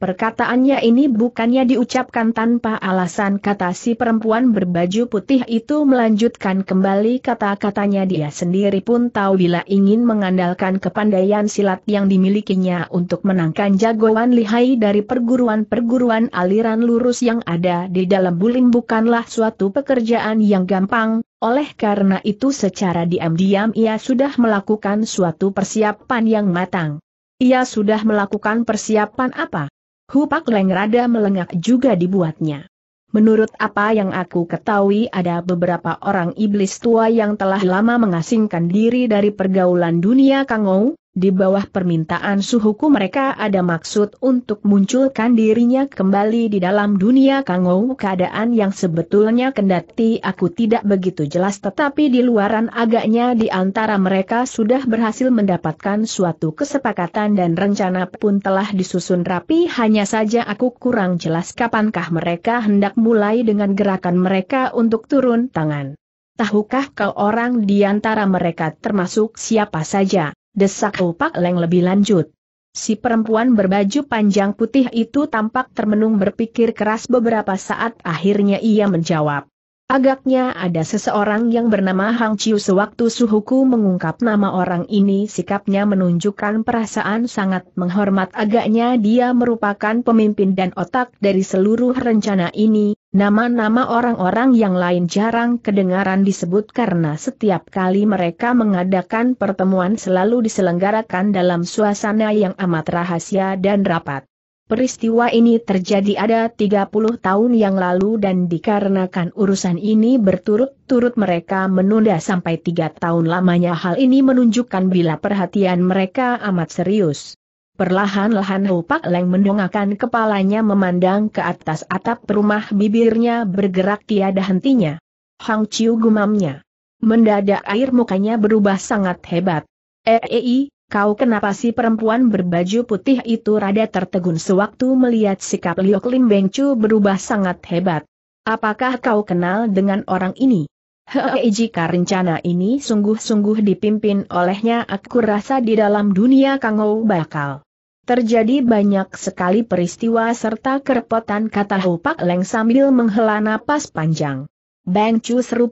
Perkataannya ini bukannya diucapkan tanpa alasan kata si perempuan berbaju putih itu melanjutkan kembali kata-katanya dia sendiri pun tahu bila ingin mengandalkan kepandaian silat yang dimilikinya untuk menangkan jagoan lihai dari perguruan-perguruan aliran lurus yang ada di dalam bulim bukanlah suatu pekerjaan yang gampang, oleh karena itu secara diam-diam ia sudah melakukan suatu persiapan yang matang. Ia sudah melakukan persiapan apa? Hupak Leng rada melengak juga dibuatnya. Menurut apa yang aku ketahui ada beberapa orang iblis tua yang telah lama mengasingkan diri dari pergaulan dunia kangou, di bawah permintaan suhuku mereka ada maksud untuk munculkan dirinya kembali di dalam dunia kangou keadaan yang sebetulnya kendati aku tidak begitu jelas tetapi di luaran agaknya di antara mereka sudah berhasil mendapatkan suatu kesepakatan dan rencana pun telah disusun rapi hanya saja aku kurang jelas kapankah mereka hendak mulai dengan gerakan mereka untuk turun tangan. Tahukah kau orang di antara mereka termasuk siapa saja? desak Opak Leng lebih lanjut. Si perempuan berbaju panjang putih itu tampak termenung berpikir keras beberapa saat akhirnya ia menjawab. Agaknya ada seseorang yang bernama Hang Chiu sewaktu suhuku mengungkap nama orang ini sikapnya menunjukkan perasaan sangat menghormat agaknya dia merupakan pemimpin dan otak dari seluruh rencana ini, nama-nama orang-orang yang lain jarang kedengaran disebut karena setiap kali mereka mengadakan pertemuan selalu diselenggarakan dalam suasana yang amat rahasia dan rapat. Peristiwa ini terjadi ada 30 tahun yang lalu dan dikarenakan urusan ini berturut-turut mereka menunda sampai tiga tahun lamanya hal ini menunjukkan bila perhatian mereka amat serius. Perlahan-lahan Ho Pak Leng mendongakkan kepalanya memandang ke atas atap rumah bibirnya bergerak tiada hentinya. Hang Chiu gumamnya. Mendadak air mukanya berubah sangat hebat. Eei, eh, eh, Kau kenapa si perempuan berbaju putih itu rada tertegun sewaktu melihat sikap Liu Lim Beng Chu berubah sangat hebat. Apakah kau kenal dengan orang ini? Hehehe jika rencana ini sungguh-sungguh dipimpin olehnya aku rasa di dalam dunia Kangou bakal. Terjadi banyak sekali peristiwa serta kerepotan kata Hupak Leng sambil menghela napas panjang. Bang Chu seru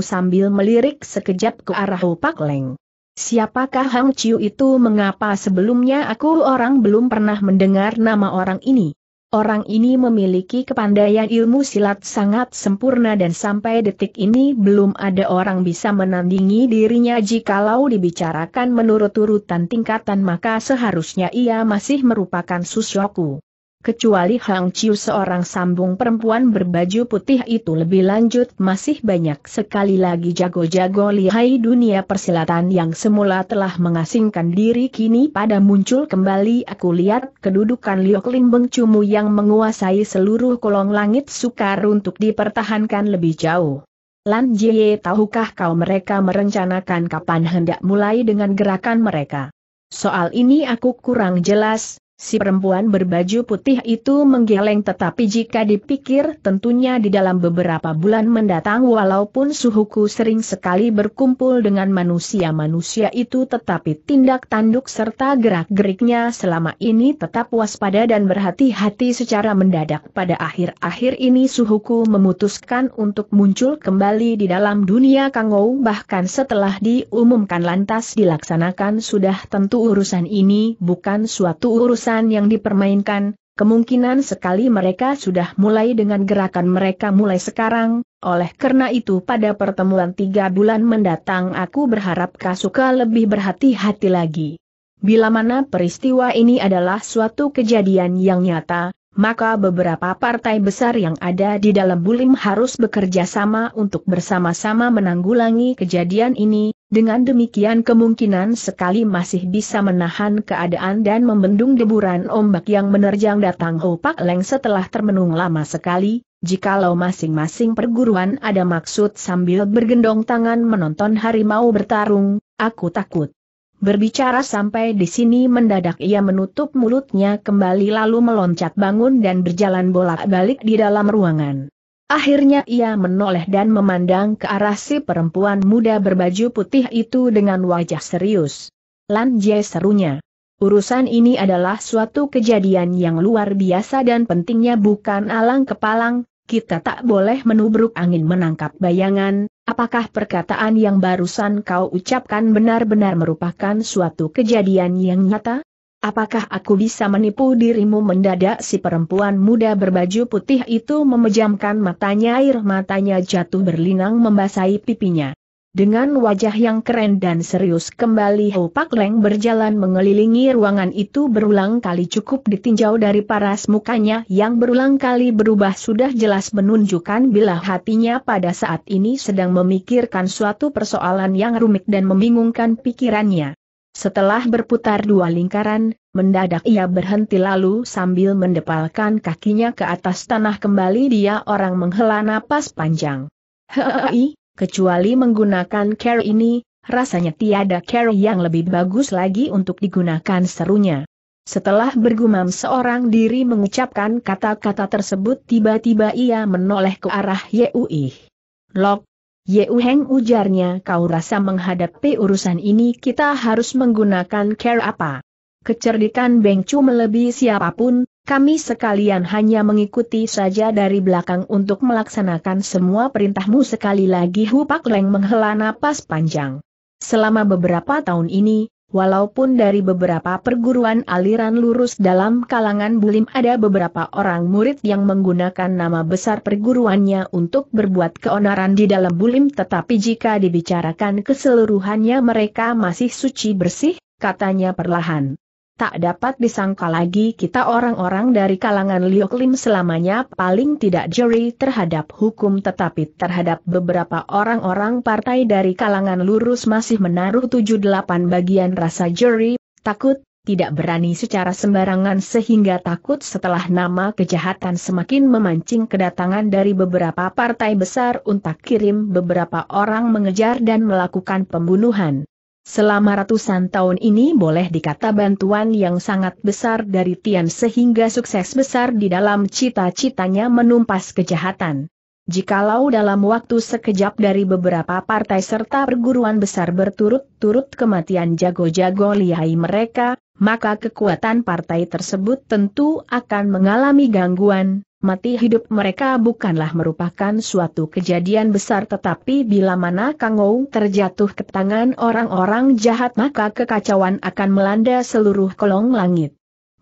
sambil melirik sekejap ke arah Hupak Leng. Siapakah Hang Chiu itu mengapa sebelumnya aku orang belum pernah mendengar nama orang ini? Orang ini memiliki kepandaian ilmu silat sangat sempurna dan sampai detik ini belum ada orang bisa menandingi dirinya jikalau dibicarakan menurut urutan tingkatan maka seharusnya ia masih merupakan susyoku kecuali Hang Chiu seorang sambung perempuan berbaju putih itu lebih lanjut masih banyak sekali lagi jago-jago lihai dunia persilatan yang semula telah mengasingkan diri kini pada muncul kembali aku lihat kedudukan Liok Lin Beng Cumu yang menguasai seluruh kolong langit sukar untuk dipertahankan lebih jauh. Lan Jie tahukah kau mereka merencanakan kapan hendak mulai dengan gerakan mereka? Soal ini aku kurang jelas, Si perempuan berbaju putih itu menggeleng tetapi jika dipikir tentunya di dalam beberapa bulan mendatang walaupun suhuku sering sekali berkumpul dengan manusia-manusia itu tetapi tindak tanduk serta gerak-geriknya selama ini tetap waspada dan berhati-hati secara mendadak pada akhir-akhir ini suhuku memutuskan untuk muncul kembali di dalam dunia Kangou bahkan setelah diumumkan lantas dilaksanakan sudah tentu urusan ini bukan suatu urusan yang dipermainkan, kemungkinan sekali mereka sudah mulai dengan gerakan mereka mulai sekarang, oleh karena itu pada pertemuan tiga bulan mendatang aku berharap Kasuka lebih berhati-hati lagi. Bila mana peristiwa ini adalah suatu kejadian yang nyata, maka beberapa partai besar yang ada di dalam Bulim harus bekerja sama untuk bersama-sama menanggulangi kejadian ini, dengan demikian kemungkinan sekali masih bisa menahan keadaan dan membendung deburan ombak yang menerjang datang Hopak Leng setelah termenung lama sekali, jikalau masing-masing perguruan ada maksud sambil bergendong tangan menonton harimau bertarung, aku takut. Berbicara sampai di sini mendadak ia menutup mulutnya kembali lalu meloncat bangun dan berjalan bolak-balik di dalam ruangan. Akhirnya ia menoleh dan memandang ke arah si perempuan muda berbaju putih itu dengan wajah serius. Lan Jie serunya. Urusan ini adalah suatu kejadian yang luar biasa dan pentingnya bukan alang kepalang, kita tak boleh menubruk angin menangkap bayangan, Apakah perkataan yang barusan kau ucapkan benar-benar merupakan suatu kejadian yang nyata? Apakah aku bisa menipu dirimu mendadak si perempuan muda berbaju putih itu memejamkan matanya air matanya jatuh berlinang membasahi pipinya. Dengan wajah yang keren dan serius kembali Ho Pak Leng berjalan mengelilingi ruangan itu berulang kali cukup ditinjau dari paras mukanya yang berulang kali berubah sudah jelas menunjukkan bila hatinya pada saat ini sedang memikirkan suatu persoalan yang rumit dan membingungkan pikirannya. Setelah berputar dua lingkaran, mendadak ia berhenti lalu sambil mendepalkan kakinya ke atas tanah kembali dia orang menghela napas panjang. Hei, Kecuali menggunakan care ini, rasanya tiada care yang lebih bagus lagi untuk digunakan serunya. Setelah bergumam seorang diri mengucapkan kata-kata tersebut tiba-tiba ia menoleh ke arah Yui. Lok, Yeu Heng ujarnya kau rasa menghadapi urusan ini kita harus menggunakan care apa? Kecerdikan Beng Chu melebihi siapapun, kami sekalian hanya mengikuti saja dari belakang untuk melaksanakan semua perintahmu sekali lagi Hupak Leng menghela napas panjang. Selama beberapa tahun ini, Walaupun dari beberapa perguruan aliran lurus dalam kalangan bulim ada beberapa orang murid yang menggunakan nama besar perguruannya untuk berbuat keonaran di dalam bulim tetapi jika dibicarakan keseluruhannya mereka masih suci bersih, katanya perlahan tak dapat disangka lagi kita orang-orang dari kalangan lioklim selamanya paling tidak juri terhadap hukum tetapi terhadap beberapa orang-orang partai dari kalangan lurus masih menaruh 7-8 bagian rasa juri takut, tidak berani secara sembarangan sehingga takut setelah nama kejahatan semakin memancing kedatangan dari beberapa partai besar untuk kirim beberapa orang mengejar dan melakukan pembunuhan. Selama ratusan tahun ini boleh dikata bantuan yang sangat besar dari Tian sehingga sukses besar di dalam cita-citanya menumpas kejahatan. Jikalau dalam waktu sekejap dari beberapa partai serta perguruan besar berturut-turut kematian jago-jago lihai mereka, maka kekuatan partai tersebut tentu akan mengalami gangguan, mati hidup mereka bukanlah merupakan suatu kejadian besar tetapi bila mana Kang Ou terjatuh ke tangan orang-orang jahat maka kekacauan akan melanda seluruh kolong langit.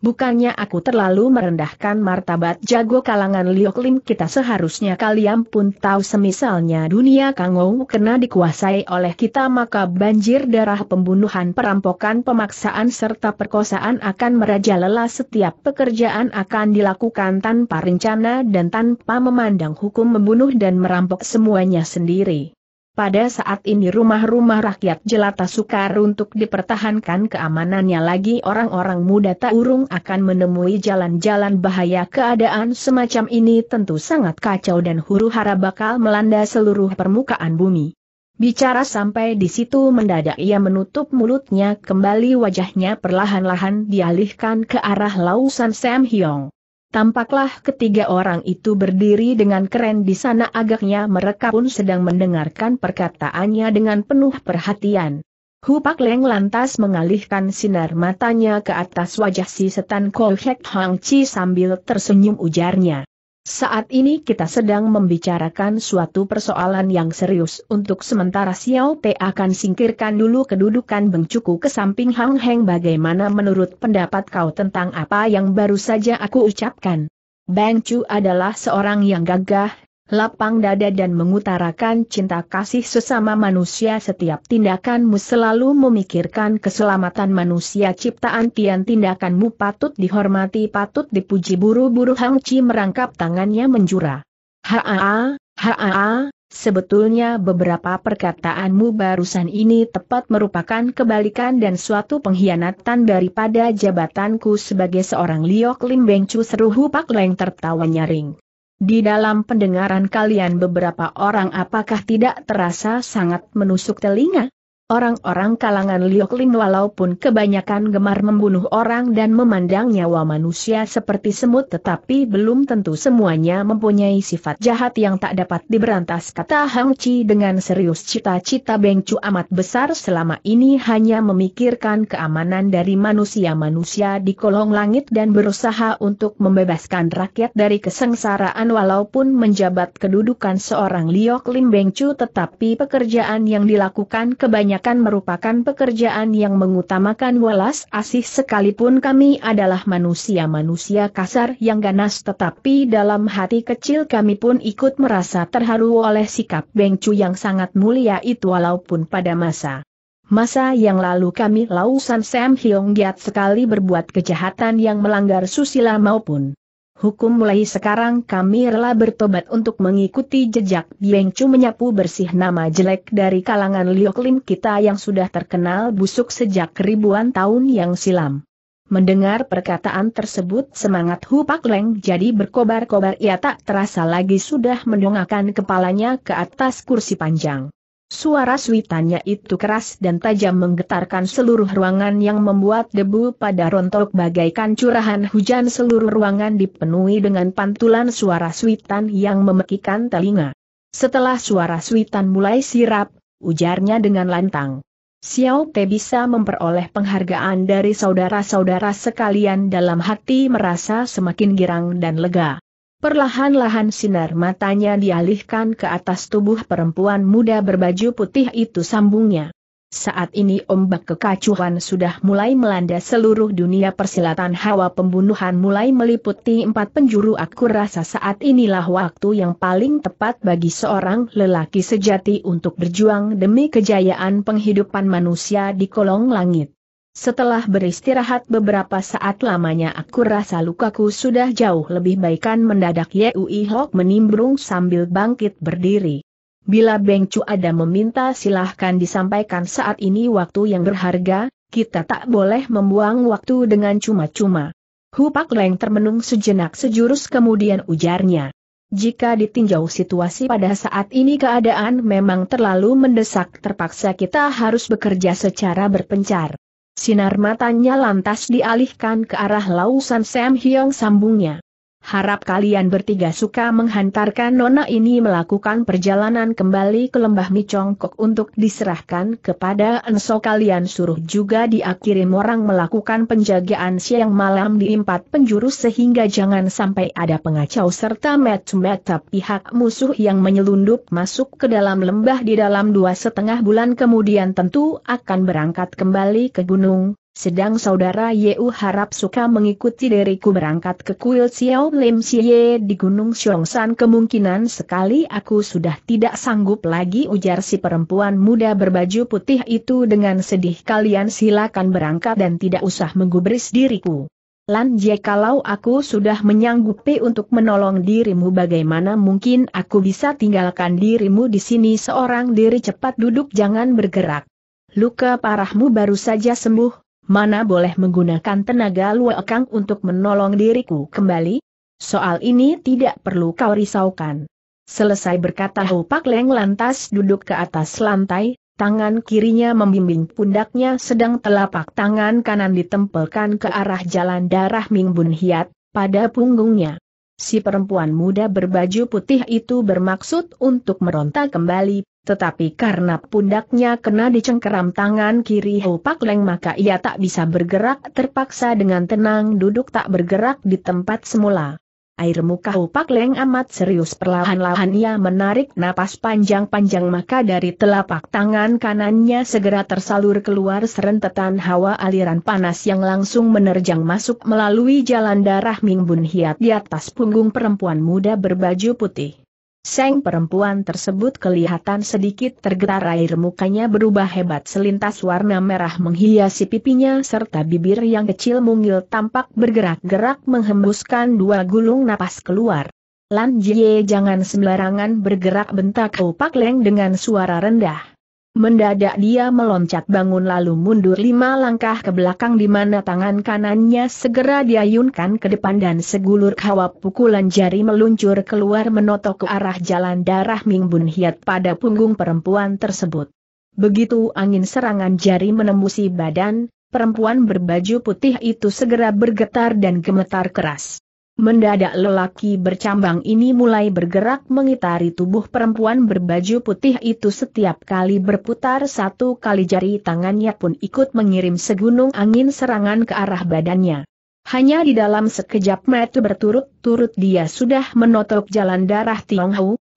Bukannya aku terlalu merendahkan martabat jago kalangan Lioklim kita seharusnya kalian pun tahu semisalnya dunia Kangou kena dikuasai oleh kita maka banjir darah pembunuhan perampokan pemaksaan serta perkosaan akan merajalela setiap pekerjaan akan dilakukan tanpa rencana dan tanpa memandang hukum membunuh dan merampok semuanya sendiri. Pada saat ini rumah-rumah rakyat jelata sukar untuk dipertahankan keamanannya lagi orang-orang muda tak urung akan menemui jalan-jalan bahaya keadaan semacam ini tentu sangat kacau dan huru hara bakal melanda seluruh permukaan bumi. Bicara sampai di situ mendadak ia menutup mulutnya kembali wajahnya perlahan-lahan dialihkan ke arah lausan Sam Hyong. Tampaklah ketiga orang itu berdiri dengan keren di sana agaknya mereka pun sedang mendengarkan perkataannya dengan penuh perhatian. Hu Pak Leng lantas mengalihkan sinar matanya ke atas wajah si setan Hek Hang Chi sambil tersenyum ujarnya. Saat ini kita sedang membicarakan suatu persoalan yang serius untuk sementara Xiao Te akan singkirkan dulu kedudukan Beng Cuku ke samping Hang Heng bagaimana menurut pendapat kau tentang apa yang baru saja aku ucapkan. Beng Cu adalah seorang yang gagah, lapang dada dan mengutarakan cinta kasih sesama manusia setiap tindakanmu selalu memikirkan keselamatan manusia ciptaan tian tindakanmu patut dihormati patut dipuji buru-buru Hang Chi merangkap tangannya menjura. Haa, haa, sebetulnya beberapa perkataanmu barusan ini tepat merupakan kebalikan dan suatu pengkhianatan daripada jabatanku sebagai seorang liok Lim cu seruhu Pak Leng tertawa nyaring. Di dalam pendengaran kalian beberapa orang apakah tidak terasa sangat menusuk telinga? Orang-orang kalangan Lioklin walaupun kebanyakan gemar membunuh orang dan memandang nyawa manusia seperti semut tetapi belum tentu semuanya mempunyai sifat jahat yang tak dapat diberantas kata Hang Chi dengan serius cita-cita Beng Chu amat besar selama ini hanya memikirkan keamanan dari manusia-manusia di kolong langit dan berusaha untuk membebaskan rakyat dari kesengsaraan walaupun menjabat kedudukan seorang Lioklin Beng Chu tetapi pekerjaan yang dilakukan kebanyakan kebanyakan merupakan pekerjaan yang mengutamakan welas asih sekalipun kami adalah manusia-manusia kasar yang ganas tetapi dalam hati kecil kami pun ikut merasa terharu oleh sikap Beng Cu yang sangat mulia itu walaupun pada masa Masa yang lalu kami Lausan Sam Hyong Giat sekali berbuat kejahatan yang melanggar susila maupun Hukum mulai sekarang kami rela bertobat untuk mengikuti jejak Bieng Chu menyapu bersih nama jelek dari kalangan Lioklin kita yang sudah terkenal busuk sejak ribuan tahun yang silam. Mendengar perkataan tersebut semangat Hu Pak Leng jadi berkobar-kobar ia tak terasa lagi sudah mendongakkan kepalanya ke atas kursi panjang. Suara suitannya itu keras dan tajam menggetarkan seluruh ruangan yang membuat debu pada rontok bagaikan curahan hujan seluruh ruangan dipenuhi dengan pantulan suara suitan yang memekikan telinga. Setelah suara suitan mulai sirap, ujarnya dengan lantang. Xiao Te bisa memperoleh penghargaan dari saudara-saudara sekalian dalam hati merasa semakin girang dan lega. Perlahan-lahan sinar matanya dialihkan ke atas tubuh perempuan muda berbaju putih itu sambungnya. Saat ini ombak kekacauan sudah mulai melanda seluruh dunia persilatan hawa pembunuhan mulai meliputi empat penjuru aku rasa saat inilah waktu yang paling tepat bagi seorang lelaki sejati untuk berjuang demi kejayaan penghidupan manusia di kolong langit. Setelah beristirahat beberapa saat lamanya aku rasa lukaku sudah jauh lebih baikan mendadak Yui Hok menimbrung sambil bangkit berdiri. Bila Beng Cu ada meminta silahkan disampaikan saat ini waktu yang berharga, kita tak boleh membuang waktu dengan cuma-cuma. Hu Pak Leng termenung sejenak sejurus kemudian ujarnya. Jika ditinjau situasi pada saat ini keadaan memang terlalu mendesak terpaksa kita harus bekerja secara berpencar. Sinar matanya lantas dialihkan ke arah lausan Sam Hyong sambungnya. Harap kalian bertiga suka menghantarkan nona ini melakukan perjalanan kembali ke lembah Micongkok untuk diserahkan kepada Enso kalian suruh juga diakhiri orang melakukan penjagaan siang malam di empat penjuru sehingga jangan sampai ada pengacau serta metu meta pihak musuh yang menyelundup masuk ke dalam lembah di dalam dua setengah bulan kemudian tentu akan berangkat kembali ke gunung, sedang saudara Yeu harap suka mengikuti diriku berangkat ke kuil Xiao Lim Xie di Gunung Xiongsan kemungkinan sekali aku sudah tidak sanggup lagi ujar si perempuan muda berbaju putih itu dengan sedih kalian silakan berangkat dan tidak usah menggubris diriku. Lan Jie kalau aku sudah menyanggupi untuk menolong dirimu bagaimana mungkin aku bisa tinggalkan dirimu di sini seorang diri cepat duduk jangan bergerak. Luka parahmu baru saja sembuh, mana boleh menggunakan tenaga luekang untuk menolong diriku kembali? Soal ini tidak perlu kau risaukan. Selesai berkata Hu Pak Leng lantas duduk ke atas lantai, tangan kirinya membimbing pundaknya sedang telapak tangan kanan ditempelkan ke arah jalan darah Ming Bun Hiat, pada punggungnya. Si perempuan muda berbaju putih itu bermaksud untuk meronta kembali tetapi karena pundaknya kena dicengkeram tangan kiri Hou Pak Leng maka ia tak bisa bergerak terpaksa dengan tenang duduk tak bergerak di tempat semula. Air muka Ho Pak Leng amat serius perlahan-lahan ia menarik napas panjang-panjang maka dari telapak tangan kanannya segera tersalur keluar serentetan hawa aliran panas yang langsung menerjang masuk melalui jalan darah Ming Bun Hiat di atas punggung perempuan muda berbaju putih. Seng perempuan tersebut kelihatan sedikit tergetar air mukanya berubah hebat selintas warna merah menghiasi pipinya serta bibir yang kecil mungil tampak bergerak-gerak menghembuskan dua gulung napas keluar. Lan Jie jangan sembarangan bergerak bentak Opak Leng dengan suara rendah. Mendadak dia meloncat bangun lalu mundur lima langkah ke belakang di mana tangan kanannya segera diayunkan ke depan dan segulur kawap pukulan jari meluncur keluar menotok ke arah jalan darah Ming Bun Hiat pada punggung perempuan tersebut. Begitu angin serangan jari menembusi badan, perempuan berbaju putih itu segera bergetar dan gemetar keras. Mendadak lelaki bercambang ini mulai bergerak mengitari tubuh perempuan berbaju putih itu setiap kali berputar satu kali jari tangannya pun ikut mengirim segunung angin serangan ke arah badannya. Hanya di dalam sekejap mata berturut-turut dia sudah menotok jalan darah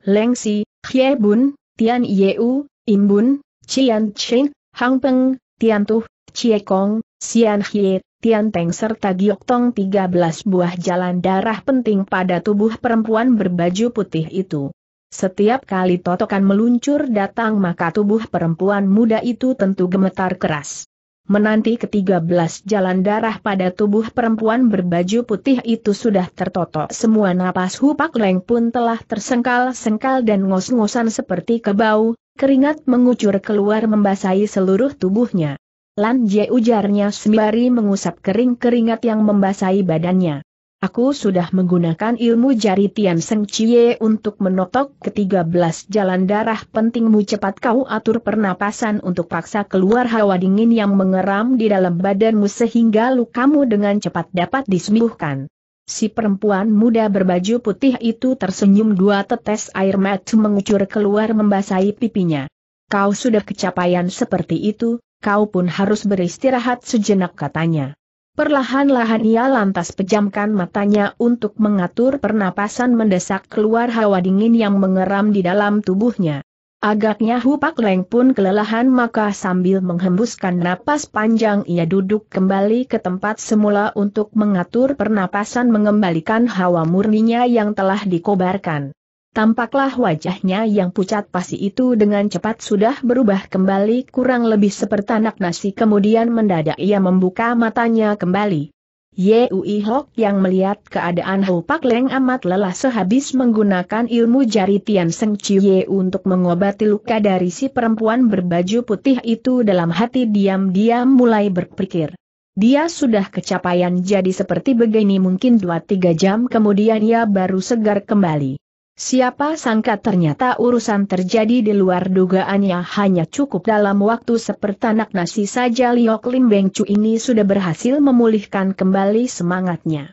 Leng Si, Hye Bun, Tian Yeu, Imbun, Cian Cheng, Hang Peng, Tian Tuh, Cie Kong, Xian Hye, Tian Teng serta Giok Tong 13 buah jalan darah penting pada tubuh perempuan berbaju putih itu. Setiap kali totokan meluncur datang maka tubuh perempuan muda itu tentu gemetar keras. Menanti ke-13 jalan darah pada tubuh perempuan berbaju putih itu sudah tertotok semua napas Hupak Leng pun telah tersengkal-sengkal dan ngos-ngosan seperti kebau, keringat mengucur keluar membasahi seluruh tubuhnya. Lan Jie ujarnya sembari mengusap kering-keringat yang membasahi badannya. Aku sudah menggunakan ilmu jari Tian Seng Chie untuk menotok ketiga belas jalan darah pentingmu cepat kau atur pernapasan untuk paksa keluar hawa dingin yang mengeram di dalam badanmu sehingga lukamu dengan cepat dapat disembuhkan. Si perempuan muda berbaju putih itu tersenyum dua tetes air mata mengucur keluar membasahi pipinya. Kau sudah kecapaian seperti itu, kau pun harus beristirahat sejenak katanya. Perlahan-lahan ia lantas pejamkan matanya untuk mengatur pernapasan mendesak keluar hawa dingin yang mengeram di dalam tubuhnya. Agaknya Hupak Leng pun kelelahan maka sambil menghembuskan napas panjang ia duduk kembali ke tempat semula untuk mengatur pernapasan mengembalikan hawa murninya yang telah dikobarkan. Tampaklah wajahnya yang pucat pasi itu dengan cepat sudah berubah kembali kurang lebih seperti anak nasi kemudian mendadak ia membuka matanya kembali. Yui Hok yang melihat keadaan Ho Pak Leng amat lelah sehabis menggunakan ilmu jari Tian Seng Chie untuk mengobati luka dari si perempuan berbaju putih itu dalam hati diam-diam mulai berpikir. Dia sudah kecapaian jadi seperti begini mungkin 2-3 jam kemudian ia baru segar kembali. Siapa sangka ternyata urusan terjadi di luar dugaannya hanya cukup dalam waktu sepertanak nasi saja Liok Lim Beng Chu ini sudah berhasil memulihkan kembali semangatnya.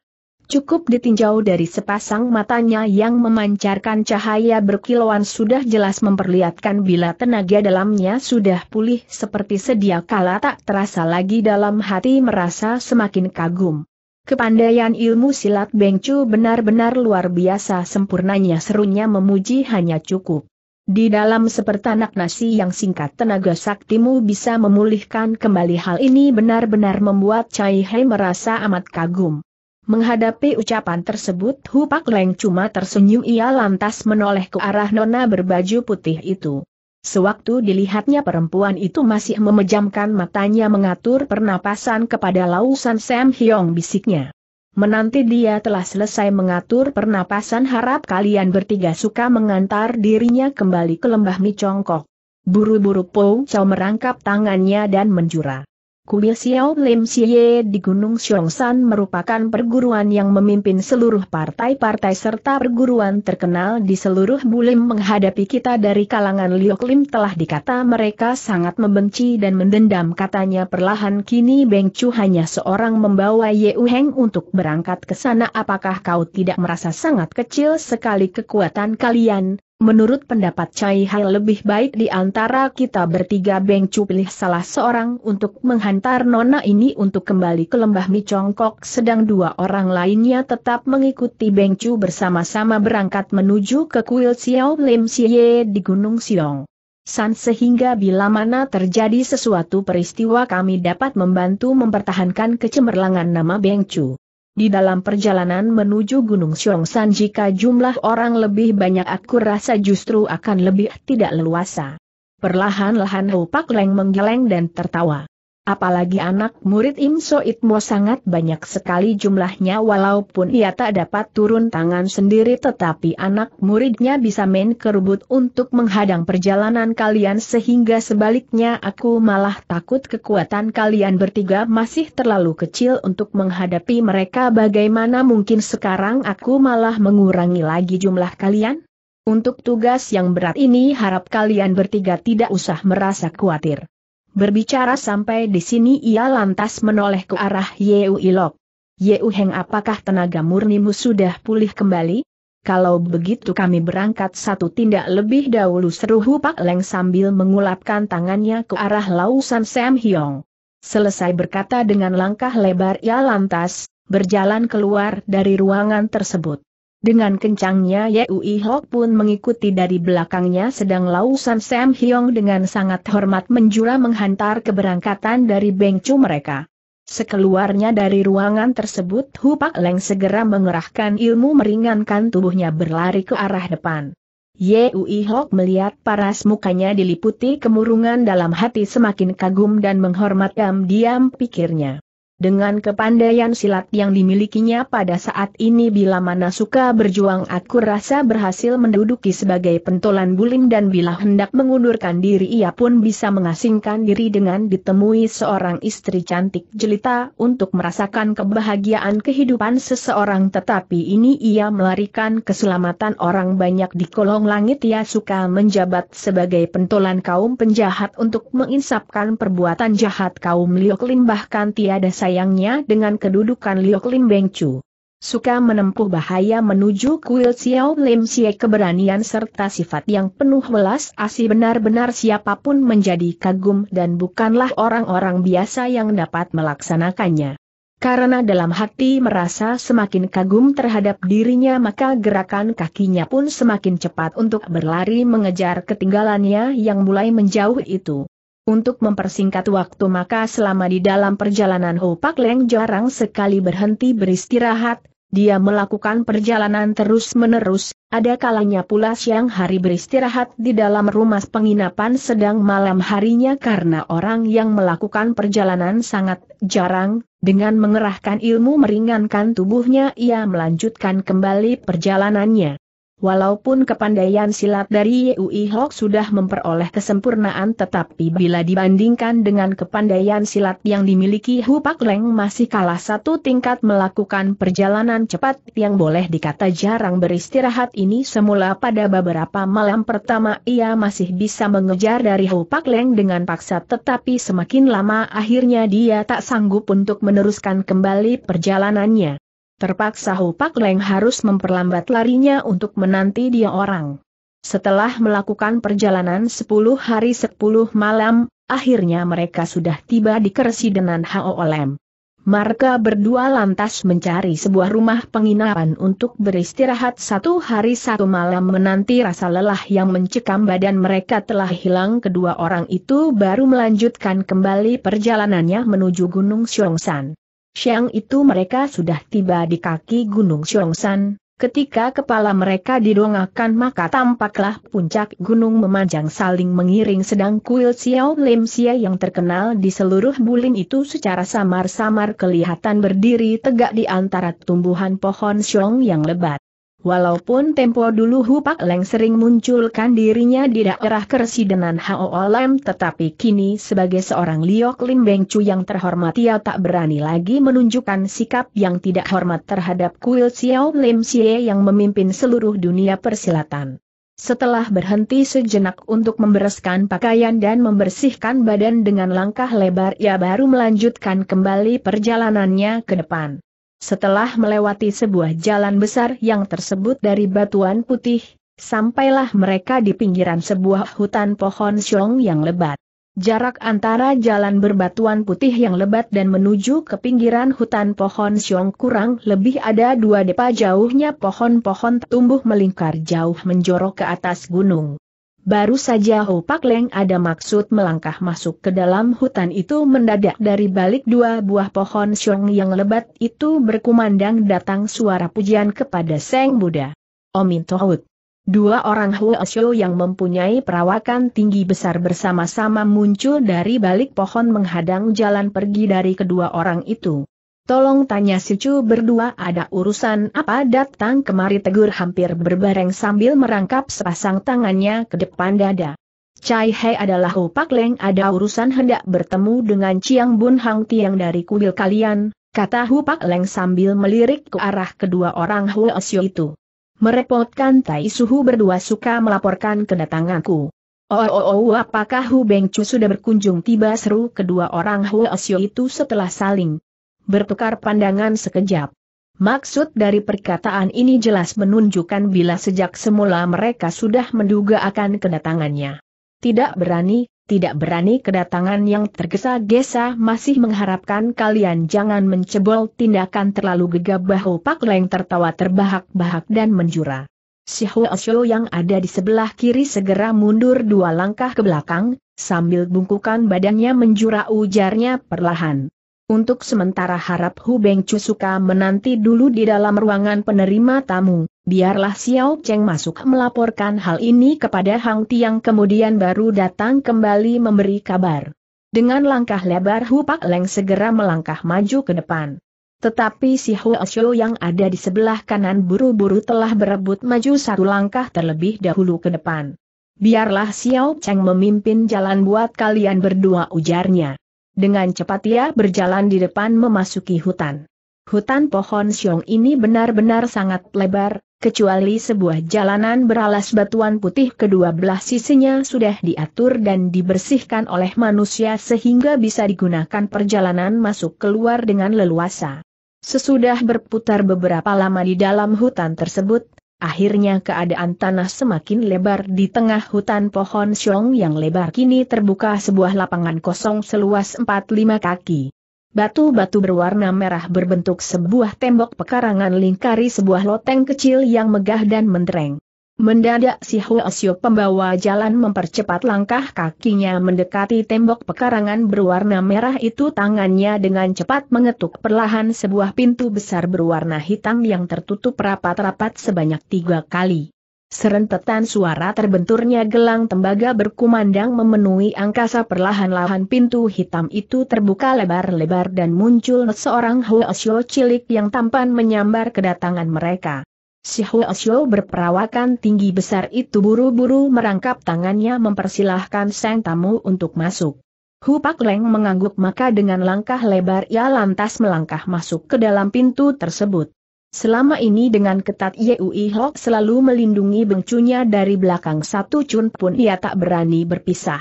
Cukup ditinjau dari sepasang matanya yang memancarkan cahaya berkilauan sudah jelas memperlihatkan bila tenaga dalamnya sudah pulih seperti sedia kala tak terasa lagi dalam hati merasa semakin kagum. Kepandaian ilmu silat bengcu benar-benar luar biasa sempurnanya serunya memuji hanya cukup. Di dalam sepertanak nasi yang singkat tenaga saktimu bisa memulihkan kembali hal ini benar-benar membuat Cai Hei merasa amat kagum. Menghadapi ucapan tersebut Hupak Leng cuma tersenyum ia lantas menoleh ke arah nona berbaju putih itu. Sewaktu dilihatnya perempuan itu masih memejamkan matanya mengatur pernapasan kepada Lausan Sam Hyong bisiknya. Menanti dia telah selesai mengatur pernapasan harap kalian bertiga suka mengantar dirinya kembali ke lembah Micongkok. Buru-buru Po Chow merangkap tangannya dan menjura. Kuil Xiao Lim Xie di Gunung Xiongshan merupakan perguruan yang memimpin seluruh partai-partai serta perguruan terkenal di seluruh Bulim menghadapi kita dari kalangan Liu Lim telah dikata mereka sangat membenci dan mendendam katanya perlahan kini Beng Chu hanya seorang membawa Ye Heng untuk berangkat ke sana apakah kau tidak merasa sangat kecil sekali kekuatan kalian, Menurut pendapat Chai Hai lebih baik di antara kita bertiga Beng Cu pilih salah seorang untuk menghantar nona ini untuk kembali ke lembah Mi Chongkok, sedang dua orang lainnya tetap mengikuti Beng Cu bersama-sama berangkat menuju ke kuil Xiao Lim Xie di Gunung Siong. San sehingga bila mana terjadi sesuatu peristiwa kami dapat membantu mempertahankan kecemerlangan nama Beng Cu. Di dalam perjalanan menuju Gunung Xiongsan jika jumlah orang lebih banyak aku rasa justru akan lebih tidak leluasa. Perlahan-lahan Hu Pak Leng menggeleng dan tertawa. Apalagi anak murid Im Mo sangat banyak sekali jumlahnya walaupun ia tak dapat turun tangan sendiri tetapi anak muridnya bisa main kerubut untuk menghadang perjalanan kalian sehingga sebaliknya aku malah takut kekuatan kalian bertiga masih terlalu kecil untuk menghadapi mereka bagaimana mungkin sekarang aku malah mengurangi lagi jumlah kalian? Untuk tugas yang berat ini harap kalian bertiga tidak usah merasa khawatir. Berbicara sampai di sini ia lantas menoleh ke arah Yeu Ilok. Yeu Heng apakah tenaga murnimu sudah pulih kembali? Kalau begitu kami berangkat satu tindak lebih dahulu seru Pak Leng sambil mengulapkan tangannya ke arah lausan Sam Hyong. Selesai berkata dengan langkah lebar ia lantas, berjalan keluar dari ruangan tersebut. Dengan kencangnya Yui Hok pun mengikuti dari belakangnya sedang Lausan Sam Hyong dengan sangat hormat menjura menghantar keberangkatan dari bengcu mereka. Sekeluarnya dari ruangan tersebut Hu Pak Leng segera mengerahkan ilmu meringankan tubuhnya berlari ke arah depan. Yui Hok melihat paras mukanya diliputi kemurungan dalam hati semakin kagum dan menghormat diam-diam pikirnya. Dengan kepandaian silat yang dimilikinya pada saat ini bila mana suka berjuang aku rasa berhasil menduduki sebagai pentolan bulim dan bila hendak mengundurkan diri ia pun bisa mengasingkan diri dengan ditemui seorang istri cantik jelita untuk merasakan kebahagiaan kehidupan seseorang tetapi ini ia melarikan keselamatan orang banyak di kolong langit ia suka menjabat sebagai pentolan kaum penjahat untuk menginsapkan perbuatan jahat kaum liok limbahkan tiada sayangnya dengan kedudukan Liok Lim Beng Chu. Suka menempuh bahaya menuju kuil Xiao Lim Xie keberanian serta sifat yang penuh welas asih benar-benar siapapun menjadi kagum dan bukanlah orang-orang biasa yang dapat melaksanakannya. Karena dalam hati merasa semakin kagum terhadap dirinya maka gerakan kakinya pun semakin cepat untuk berlari mengejar ketinggalannya yang mulai menjauh itu. Untuk mempersingkat waktu maka selama di dalam perjalanan Ho Pak Leng jarang sekali berhenti beristirahat, dia melakukan perjalanan terus-menerus, ada kalanya pula siang hari beristirahat di dalam rumah penginapan sedang malam harinya karena orang yang melakukan perjalanan sangat jarang, dengan mengerahkan ilmu meringankan tubuhnya ia melanjutkan kembali perjalanannya. Walaupun kepandaian silat dari Yui Hok sudah memperoleh kesempurnaan tetapi bila dibandingkan dengan kepandaian silat yang dimiliki Hu Pak Leng masih kalah satu tingkat melakukan perjalanan cepat yang boleh dikata jarang beristirahat ini semula pada beberapa malam pertama ia masih bisa mengejar dari Hu Pak Leng dengan paksa tetapi semakin lama akhirnya dia tak sanggup untuk meneruskan kembali perjalanannya. Terpaksa Hu Leng harus memperlambat larinya untuk menanti dia orang. Setelah melakukan perjalanan 10 hari 10 malam, akhirnya mereka sudah tiba di keresidenan Hao Olem. berdua lantas mencari sebuah rumah penginapan untuk beristirahat satu hari satu malam menanti rasa lelah yang mencekam badan mereka telah hilang kedua orang itu baru melanjutkan kembali perjalanannya menuju Gunung Xiongsan. Siang itu mereka sudah tiba di kaki Gunung Siongsan, ketika kepala mereka didongakan maka tampaklah puncak gunung memanjang saling mengiring sedang kuil Xiao Lim Xia yang terkenal di seluruh Bulin itu secara samar-samar kelihatan berdiri tegak di antara tumbuhan pohon Xiong yang lebat. Walaupun tempo dulu Hu Pak Leng sering munculkan dirinya di daerah keresidenan Hao Lem tetapi kini sebagai seorang Liok Lim Beng Chu yang terhormat ia tak berani lagi menunjukkan sikap yang tidak hormat terhadap Kuil Xiao Lim Xie yang memimpin seluruh dunia persilatan. Setelah berhenti sejenak untuk membereskan pakaian dan membersihkan badan dengan langkah lebar ia baru melanjutkan kembali perjalanannya ke depan. Setelah melewati sebuah jalan besar yang tersebut dari batuan putih, sampailah mereka di pinggiran sebuah hutan pohon siong yang lebat. Jarak antara jalan berbatuan putih yang lebat dan menuju ke pinggiran hutan pohon siong kurang lebih ada dua depa jauhnya pohon-pohon tumbuh melingkar jauh menjorok ke atas gunung. Baru saja Ho Pak Leng ada maksud melangkah masuk ke dalam hutan itu mendadak dari balik dua buah pohon siong yang lebat itu berkumandang datang suara pujian kepada Seng Buddha. Omin Tohut. Dua orang Huasyo yang mempunyai perawakan tinggi besar bersama-sama muncul dari balik pohon menghadang jalan pergi dari kedua orang itu. Tolong tanya si Chu berdua ada urusan apa datang kemari tegur hampir berbareng sambil merangkap sepasang tangannya ke depan dada. Chai Hei adalah Hu Pak Leng ada urusan hendak bertemu dengan Chiang Bun Hang Tiang dari kuil kalian, kata Hu Pak Leng sambil melirik ke arah kedua orang Huo Xiu itu. Merepotkan Tai Suhu berdua suka melaporkan kedatanganku. Oh, oh, oh, oh, apakah Hu Beng Chu sudah berkunjung tiba seru kedua orang Huo Xiu itu setelah saling bertukar pandangan sekejap. Maksud dari perkataan ini jelas menunjukkan bila sejak semula mereka sudah menduga akan kedatangannya. Tidak berani, tidak berani kedatangan yang tergesa-gesa masih mengharapkan kalian jangan mencebol tindakan terlalu gegabah Pak Leng tertawa terbahak-bahak dan menjura. Si Huasho yang ada di sebelah kiri segera mundur dua langkah ke belakang, sambil bungkukan badannya menjura ujarnya perlahan. Untuk sementara harap Hu Beng suka menanti dulu di dalam ruangan penerima tamu, biarlah Xiao Cheng masuk melaporkan hal ini kepada Hang Tiang kemudian baru datang kembali memberi kabar. Dengan langkah lebar Hu Pak Leng segera melangkah maju ke depan. Tetapi si Huo Xiu yang ada di sebelah kanan buru-buru telah berebut maju satu langkah terlebih dahulu ke depan. Biarlah Xiao Cheng memimpin jalan buat kalian berdua ujarnya. Dengan cepat ia berjalan di depan memasuki hutan. Hutan pohon siong ini benar-benar sangat lebar, kecuali sebuah jalanan beralas batuan putih kedua belah sisinya sudah diatur dan dibersihkan oleh manusia sehingga bisa digunakan perjalanan masuk keluar dengan leluasa. Sesudah berputar beberapa lama di dalam hutan tersebut, Akhirnya keadaan tanah semakin lebar di tengah hutan pohon siong yang lebar kini terbuka sebuah lapangan kosong seluas 4-5 kaki. Batu-batu berwarna merah berbentuk sebuah tembok pekarangan lingkari sebuah loteng kecil yang megah dan mentereng. Mendadak si Huasio pembawa jalan mempercepat langkah kakinya mendekati tembok pekarangan berwarna merah itu tangannya dengan cepat mengetuk perlahan sebuah pintu besar berwarna hitam yang tertutup rapat-rapat sebanyak tiga kali. Serentetan suara terbenturnya gelang tembaga berkumandang memenuhi angkasa perlahan-lahan pintu hitam itu terbuka lebar-lebar dan muncul seorang Huasio cilik yang tampan menyambar kedatangan mereka. Si Hua Xiu berperawakan tinggi besar itu buru-buru merangkap tangannya mempersilahkan sang tamu untuk masuk. Hu Pak Leng mengangguk maka dengan langkah lebar ia lantas melangkah masuk ke dalam pintu tersebut. Selama ini dengan ketat Yui Hok selalu melindungi bengcunya dari belakang satu cun pun ia tak berani berpisah.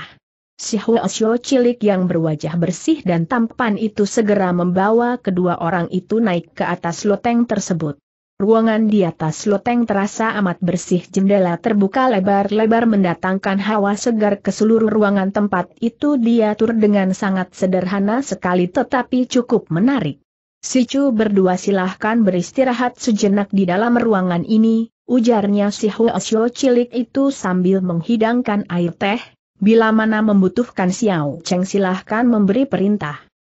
Si Hua Xiu cilik yang berwajah bersih dan tampan itu segera membawa kedua orang itu naik ke atas loteng tersebut. Ruangan di atas loteng terasa amat bersih jendela terbuka lebar-lebar mendatangkan hawa segar ke seluruh ruangan tempat itu diatur dengan sangat sederhana sekali tetapi cukup menarik. Si Chu berdua silahkan beristirahat sejenak di dalam ruangan ini, ujarnya si Xiao cilik itu sambil menghidangkan air teh, bila mana membutuhkan Xiao Cheng silahkan memberi perintah.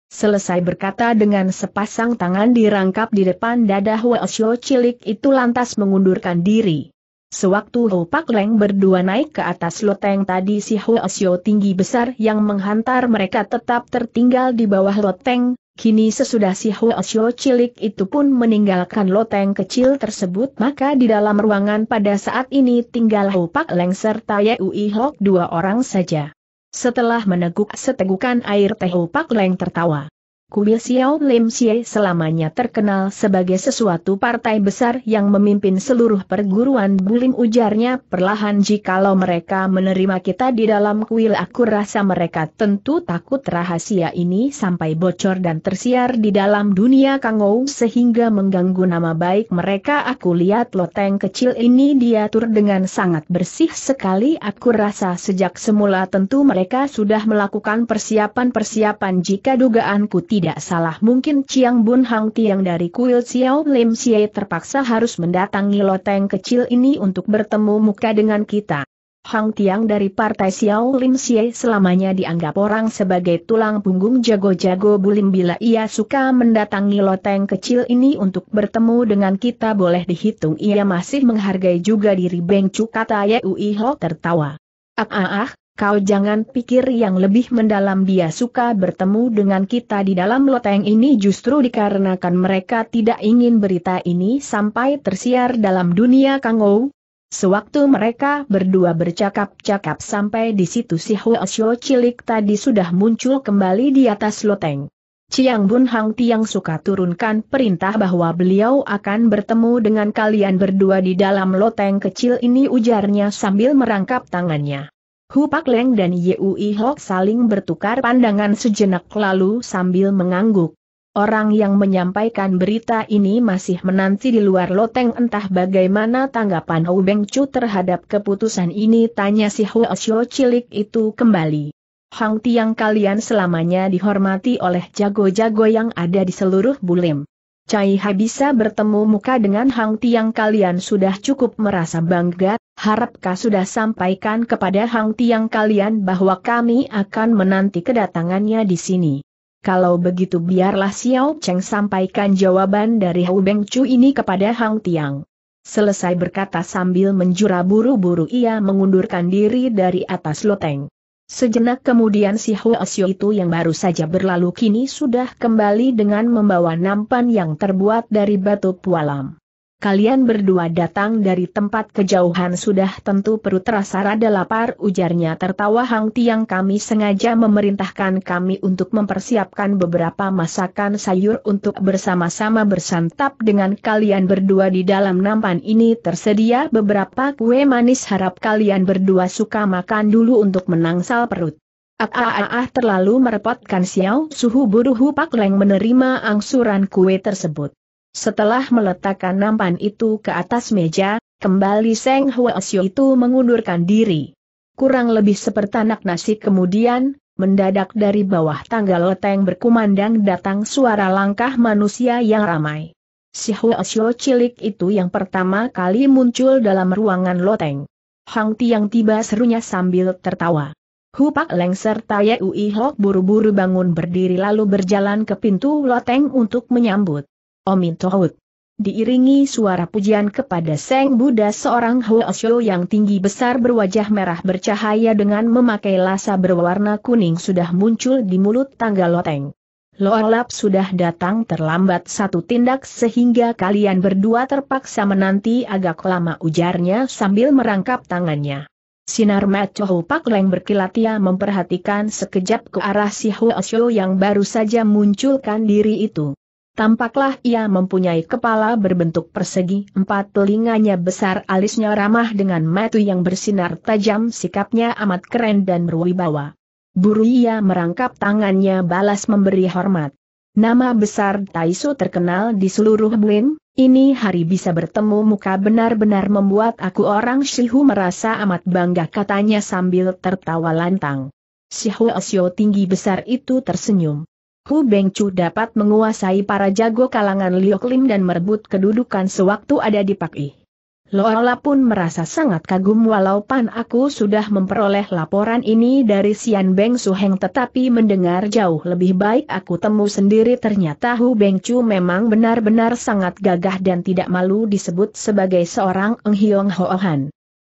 Selesai berkata dengan sepasang tangan dirangkap di depan dada Xiao cilik itu lantas mengundurkan diri. Sewaktu Ho Pak Leng berdua naik ke atas loteng tadi si Xiao tinggi besar yang menghantar mereka tetap tertinggal di bawah loteng, kini sesudah si Xiao cilik itu pun meninggalkan loteng kecil tersebut maka di dalam ruangan pada saat ini tinggal Ho Pak Leng serta Yui Hok dua orang saja. Setelah meneguk setegukan air teh Pak Leng tertawa. Kuil Xiao Lim Xie selamanya terkenal sebagai sesuatu partai besar yang memimpin seluruh perguruan bulim ujarnya perlahan jikalau mereka menerima kita di dalam kuil aku rasa mereka tentu takut rahasia ini sampai bocor dan tersiar di dalam dunia kangou sehingga mengganggu nama baik mereka aku lihat loteng kecil ini diatur dengan sangat bersih sekali aku rasa sejak semula tentu mereka sudah melakukan persiapan-persiapan jika dugaan tidak tidak salah mungkin Chiang Bun Hang Tiang dari kuil Xiao Lim Xie terpaksa harus mendatangi loteng kecil ini untuk bertemu muka dengan kita. Hang Tiang dari partai Xiao Lim Xie selamanya dianggap orang sebagai tulang punggung jago-jago bulim bila ia suka mendatangi loteng kecil ini untuk bertemu dengan kita boleh dihitung ia masih menghargai juga diri Beng Cu kata Yui Ho tertawa. Ah ah ah, kau jangan pikir yang lebih mendalam dia suka bertemu dengan kita di dalam loteng ini justru dikarenakan mereka tidak ingin berita ini sampai tersiar dalam dunia Kangou. Sewaktu mereka berdua bercakap-cakap sampai di situ si Hua Xiao cilik tadi sudah muncul kembali di atas loteng. Ciang Bun Hang Tiang suka turunkan perintah bahwa beliau akan bertemu dengan kalian berdua di dalam loteng kecil ini ujarnya sambil merangkap tangannya. Hu Pak Leng dan Yui Hok saling bertukar pandangan sejenak lalu sambil mengangguk. Orang yang menyampaikan berita ini masih menanti di luar loteng entah bagaimana tanggapan Hu Beng Chu terhadap keputusan ini tanya si Hu Osho cilik itu kembali. Hang Tiang kalian selamanya dihormati oleh jago-jago yang ada di seluruh Bulim. Cai Hai bisa bertemu muka dengan Hang Tiang kalian sudah cukup merasa bangga, harapkah sudah sampaikan kepada Hang Tiang kalian bahwa kami akan menanti kedatangannya di sini. Kalau begitu biarlah Xiao Cheng sampaikan jawaban dari Hu Beng Chu ini kepada Hang Tiang. Selesai berkata sambil menjura buru-buru ia mengundurkan diri dari atas loteng. Sejenak kemudian si Huasyo itu yang baru saja berlalu kini sudah kembali dengan membawa nampan yang terbuat dari batu pualam kalian berdua datang dari tempat kejauhan sudah tentu perut terasa rada lapar ujarnya tertawa Hang Tiang kami sengaja memerintahkan kami untuk mempersiapkan beberapa masakan sayur untuk bersama-sama bersantap dengan kalian berdua di dalam nampan ini tersedia beberapa kue manis harap kalian berdua suka makan dulu untuk menangsal perut. Ah, ah, ah, ah terlalu merepotkan Xiao Suhu Buruhu Pak Leng menerima angsuran kue tersebut. Setelah meletakkan nampan itu ke atas meja, kembali Seng Huasyo itu mengundurkan diri. Kurang lebih seperti anak nasi kemudian, mendadak dari bawah tangga loteng berkumandang datang suara langkah manusia yang ramai. Si Huasyo cilik itu yang pertama kali muncul dalam ruangan loteng. Hang Tiang tiba serunya sambil tertawa. Hupak Leng serta Yui Hok buru-buru bangun berdiri lalu berjalan ke pintu loteng untuk menyambut. Omin Tohut. Diiringi suara pujian kepada Seng Buddha seorang Hoesyo yang tinggi besar berwajah merah bercahaya dengan memakai lasa berwarna kuning sudah muncul di mulut tangga loteng. Loalap sudah datang terlambat satu tindak sehingga kalian berdua terpaksa menanti agak lama ujarnya sambil merangkap tangannya. Sinar Macohu Pak Leng berkilat ia memperhatikan sekejap ke arah si Hoesyo yang baru saja munculkan diri itu. Tampaklah ia mempunyai kepala berbentuk persegi, empat telinganya besar alisnya ramah dengan mata yang bersinar tajam sikapnya amat keren dan berwibawa. Buru ia merangkap tangannya balas memberi hormat. Nama besar Taiso terkenal di seluruh Buin, ini hari bisa bertemu muka benar-benar membuat aku orang Shihu merasa amat bangga katanya sambil tertawa lantang. Shihu Asyo tinggi besar itu tersenyum. Hu Bengcu dapat menguasai para jago kalangan Liok Lim dan merebut kedudukan sewaktu ada di Pak I. Loala pun merasa sangat kagum walaupun aku sudah memperoleh laporan ini dari Sian Beng Suheng tetapi mendengar jauh lebih baik aku temu sendiri ternyata Hu Bengcu memang benar-benar sangat gagah dan tidak malu disebut sebagai seorang Eng Hiong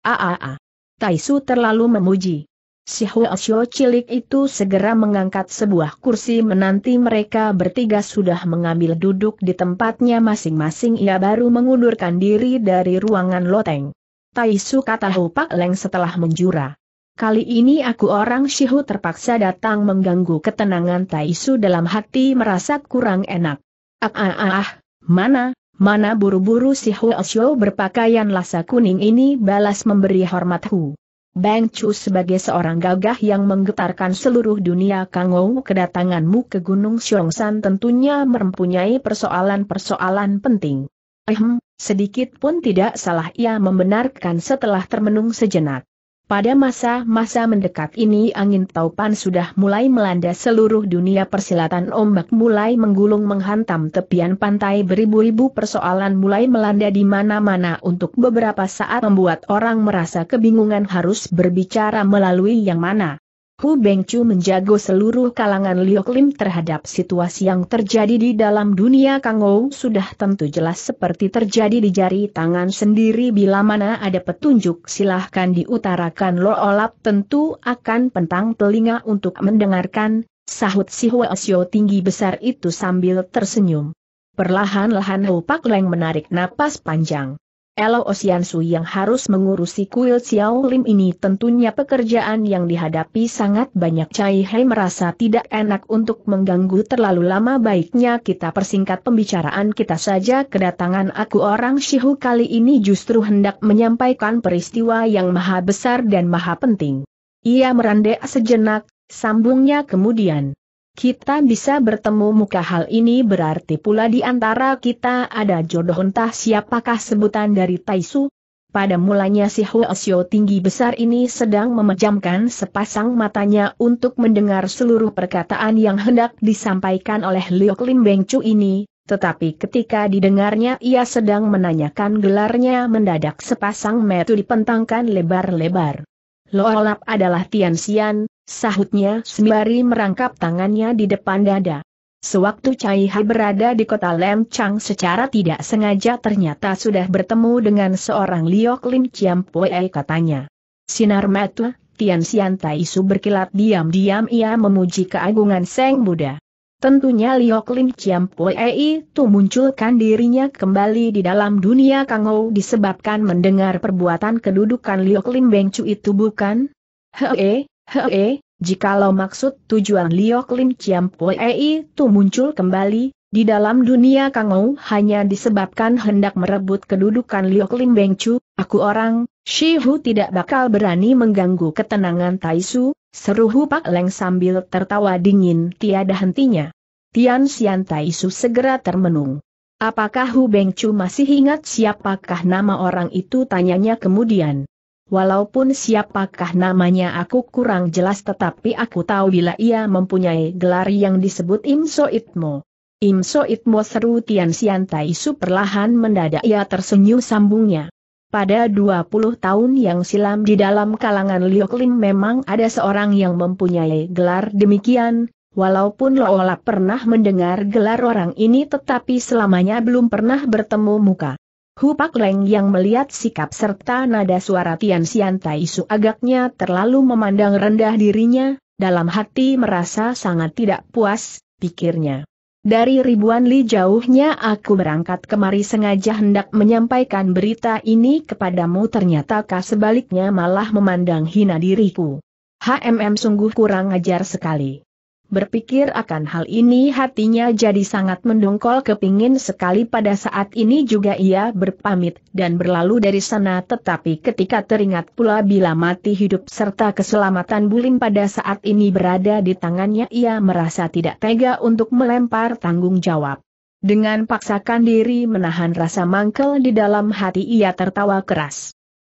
Aaa. Taisu terlalu memuji. Si Huasyo cilik itu segera mengangkat sebuah kursi menanti mereka bertiga sudah mengambil duduk di tempatnya masing-masing ia baru mengundurkan diri dari ruangan loteng. Taisu kata Pak Leng setelah menjura. Kali ini aku orang Shihu terpaksa datang mengganggu ketenangan Taisu dalam hati merasa kurang enak. Ah ah ah, ah mana, mana buru-buru si Huasyo berpakaian lasa kuning ini balas memberi hormat Hu. Bang Chu sebagai seorang gagah yang menggetarkan seluruh dunia Kangou kedatanganmu ke Gunung Xiongshan tentunya mempunyai persoalan-persoalan penting. Ehem, sedikit pun tidak salah ia membenarkan setelah termenung sejenak. Pada masa-masa mendekat ini angin taupan sudah mulai melanda seluruh dunia persilatan ombak mulai menggulung menghantam tepian pantai beribu-ribu persoalan mulai melanda di mana-mana untuk beberapa saat membuat orang merasa kebingungan harus berbicara melalui yang mana. Hu Bengcu menjago seluruh kalangan Liok Lim terhadap situasi yang terjadi di dalam dunia Kangou sudah tentu jelas seperti terjadi di jari tangan sendiri bila mana ada petunjuk silahkan diutarakan Lo Olap tentu akan pentang telinga untuk mendengarkan, sahut si Hua tinggi besar itu sambil tersenyum. Perlahan-lahan Hu Pak Leng menarik napas panjang. Elo Su yang harus mengurusi kuil Xiao Lim ini tentunya pekerjaan yang dihadapi sangat banyak Cai Hei merasa tidak enak untuk mengganggu terlalu lama baiknya kita persingkat pembicaraan kita saja kedatangan aku orang Shihu kali ini justru hendak menyampaikan peristiwa yang maha besar dan maha penting. Ia merandek sejenak, sambungnya kemudian. Kita bisa bertemu muka hal ini berarti pula di antara kita ada jodoh entah siapakah sebutan dari Taisu. Pada mulanya si Huasyo tinggi besar ini sedang memejamkan sepasang matanya untuk mendengar seluruh perkataan yang hendak disampaikan oleh Liu Lim Beng Chu ini, tetapi ketika didengarnya ia sedang menanyakan gelarnya mendadak sepasang metu dipentangkan lebar-lebar. Loolap adalah Tian Xian, Sahutnya sembari merangkap tangannya di depan dada. Sewaktu Cai Hai berada di kota Lemchang secara tidak sengaja ternyata sudah bertemu dengan seorang Liok Lim Chiam Pue katanya. Sinar mata, Tian Xian Tai Su berkilat diam-diam ia memuji keagungan Seng Buddha. Tentunya Liok Lim Chiam Pue itu munculkan dirinya kembali di dalam dunia Kangou disebabkan mendengar perbuatan kedudukan Liok Lim Beng Chu itu bukan? Hee, Hei, jikalau maksud tujuan Liok Lim Chiam Pue itu muncul kembali, di dalam dunia Ou hanya disebabkan hendak merebut kedudukan Liok Lim Beng Chu, aku orang, Shi Hu tidak bakal berani mengganggu ketenangan Tai Su, seru Hu Pak Leng sambil tertawa dingin tiada hentinya. Tian Xian Su segera termenung. Apakah Hu Beng Chu masih ingat siapakah nama orang itu tanyanya kemudian. Walaupun siapakah namanya aku kurang jelas tetapi aku tahu bila ia mempunyai gelar yang disebut Im So Itmo. Im Itmo seru Tian Sian Tai Su perlahan mendadak ia tersenyum sambungnya. Pada 20 tahun yang silam di dalam kalangan Liu Lim memang ada seorang yang mempunyai gelar demikian, Walaupun Loola pernah mendengar gelar orang ini tetapi selamanya belum pernah bertemu muka. Hu Pak Leng yang melihat sikap serta nada suara Tian Xian Tai Su agaknya terlalu memandang rendah dirinya, dalam hati merasa sangat tidak puas, pikirnya. Dari ribuan li jauhnya aku berangkat kemari sengaja hendak menyampaikan berita ini kepadamu ternyata kah sebaliknya malah memandang hina diriku. HMM sungguh kurang ajar sekali. Berpikir akan hal ini hatinya jadi sangat mendongkol kepingin sekali pada saat ini juga ia berpamit dan berlalu dari sana tetapi ketika teringat pula bila mati hidup serta keselamatan Bulim pada saat ini berada di tangannya ia merasa tidak tega untuk melempar tanggung jawab. Dengan paksakan diri menahan rasa mangkel di dalam hati ia tertawa keras.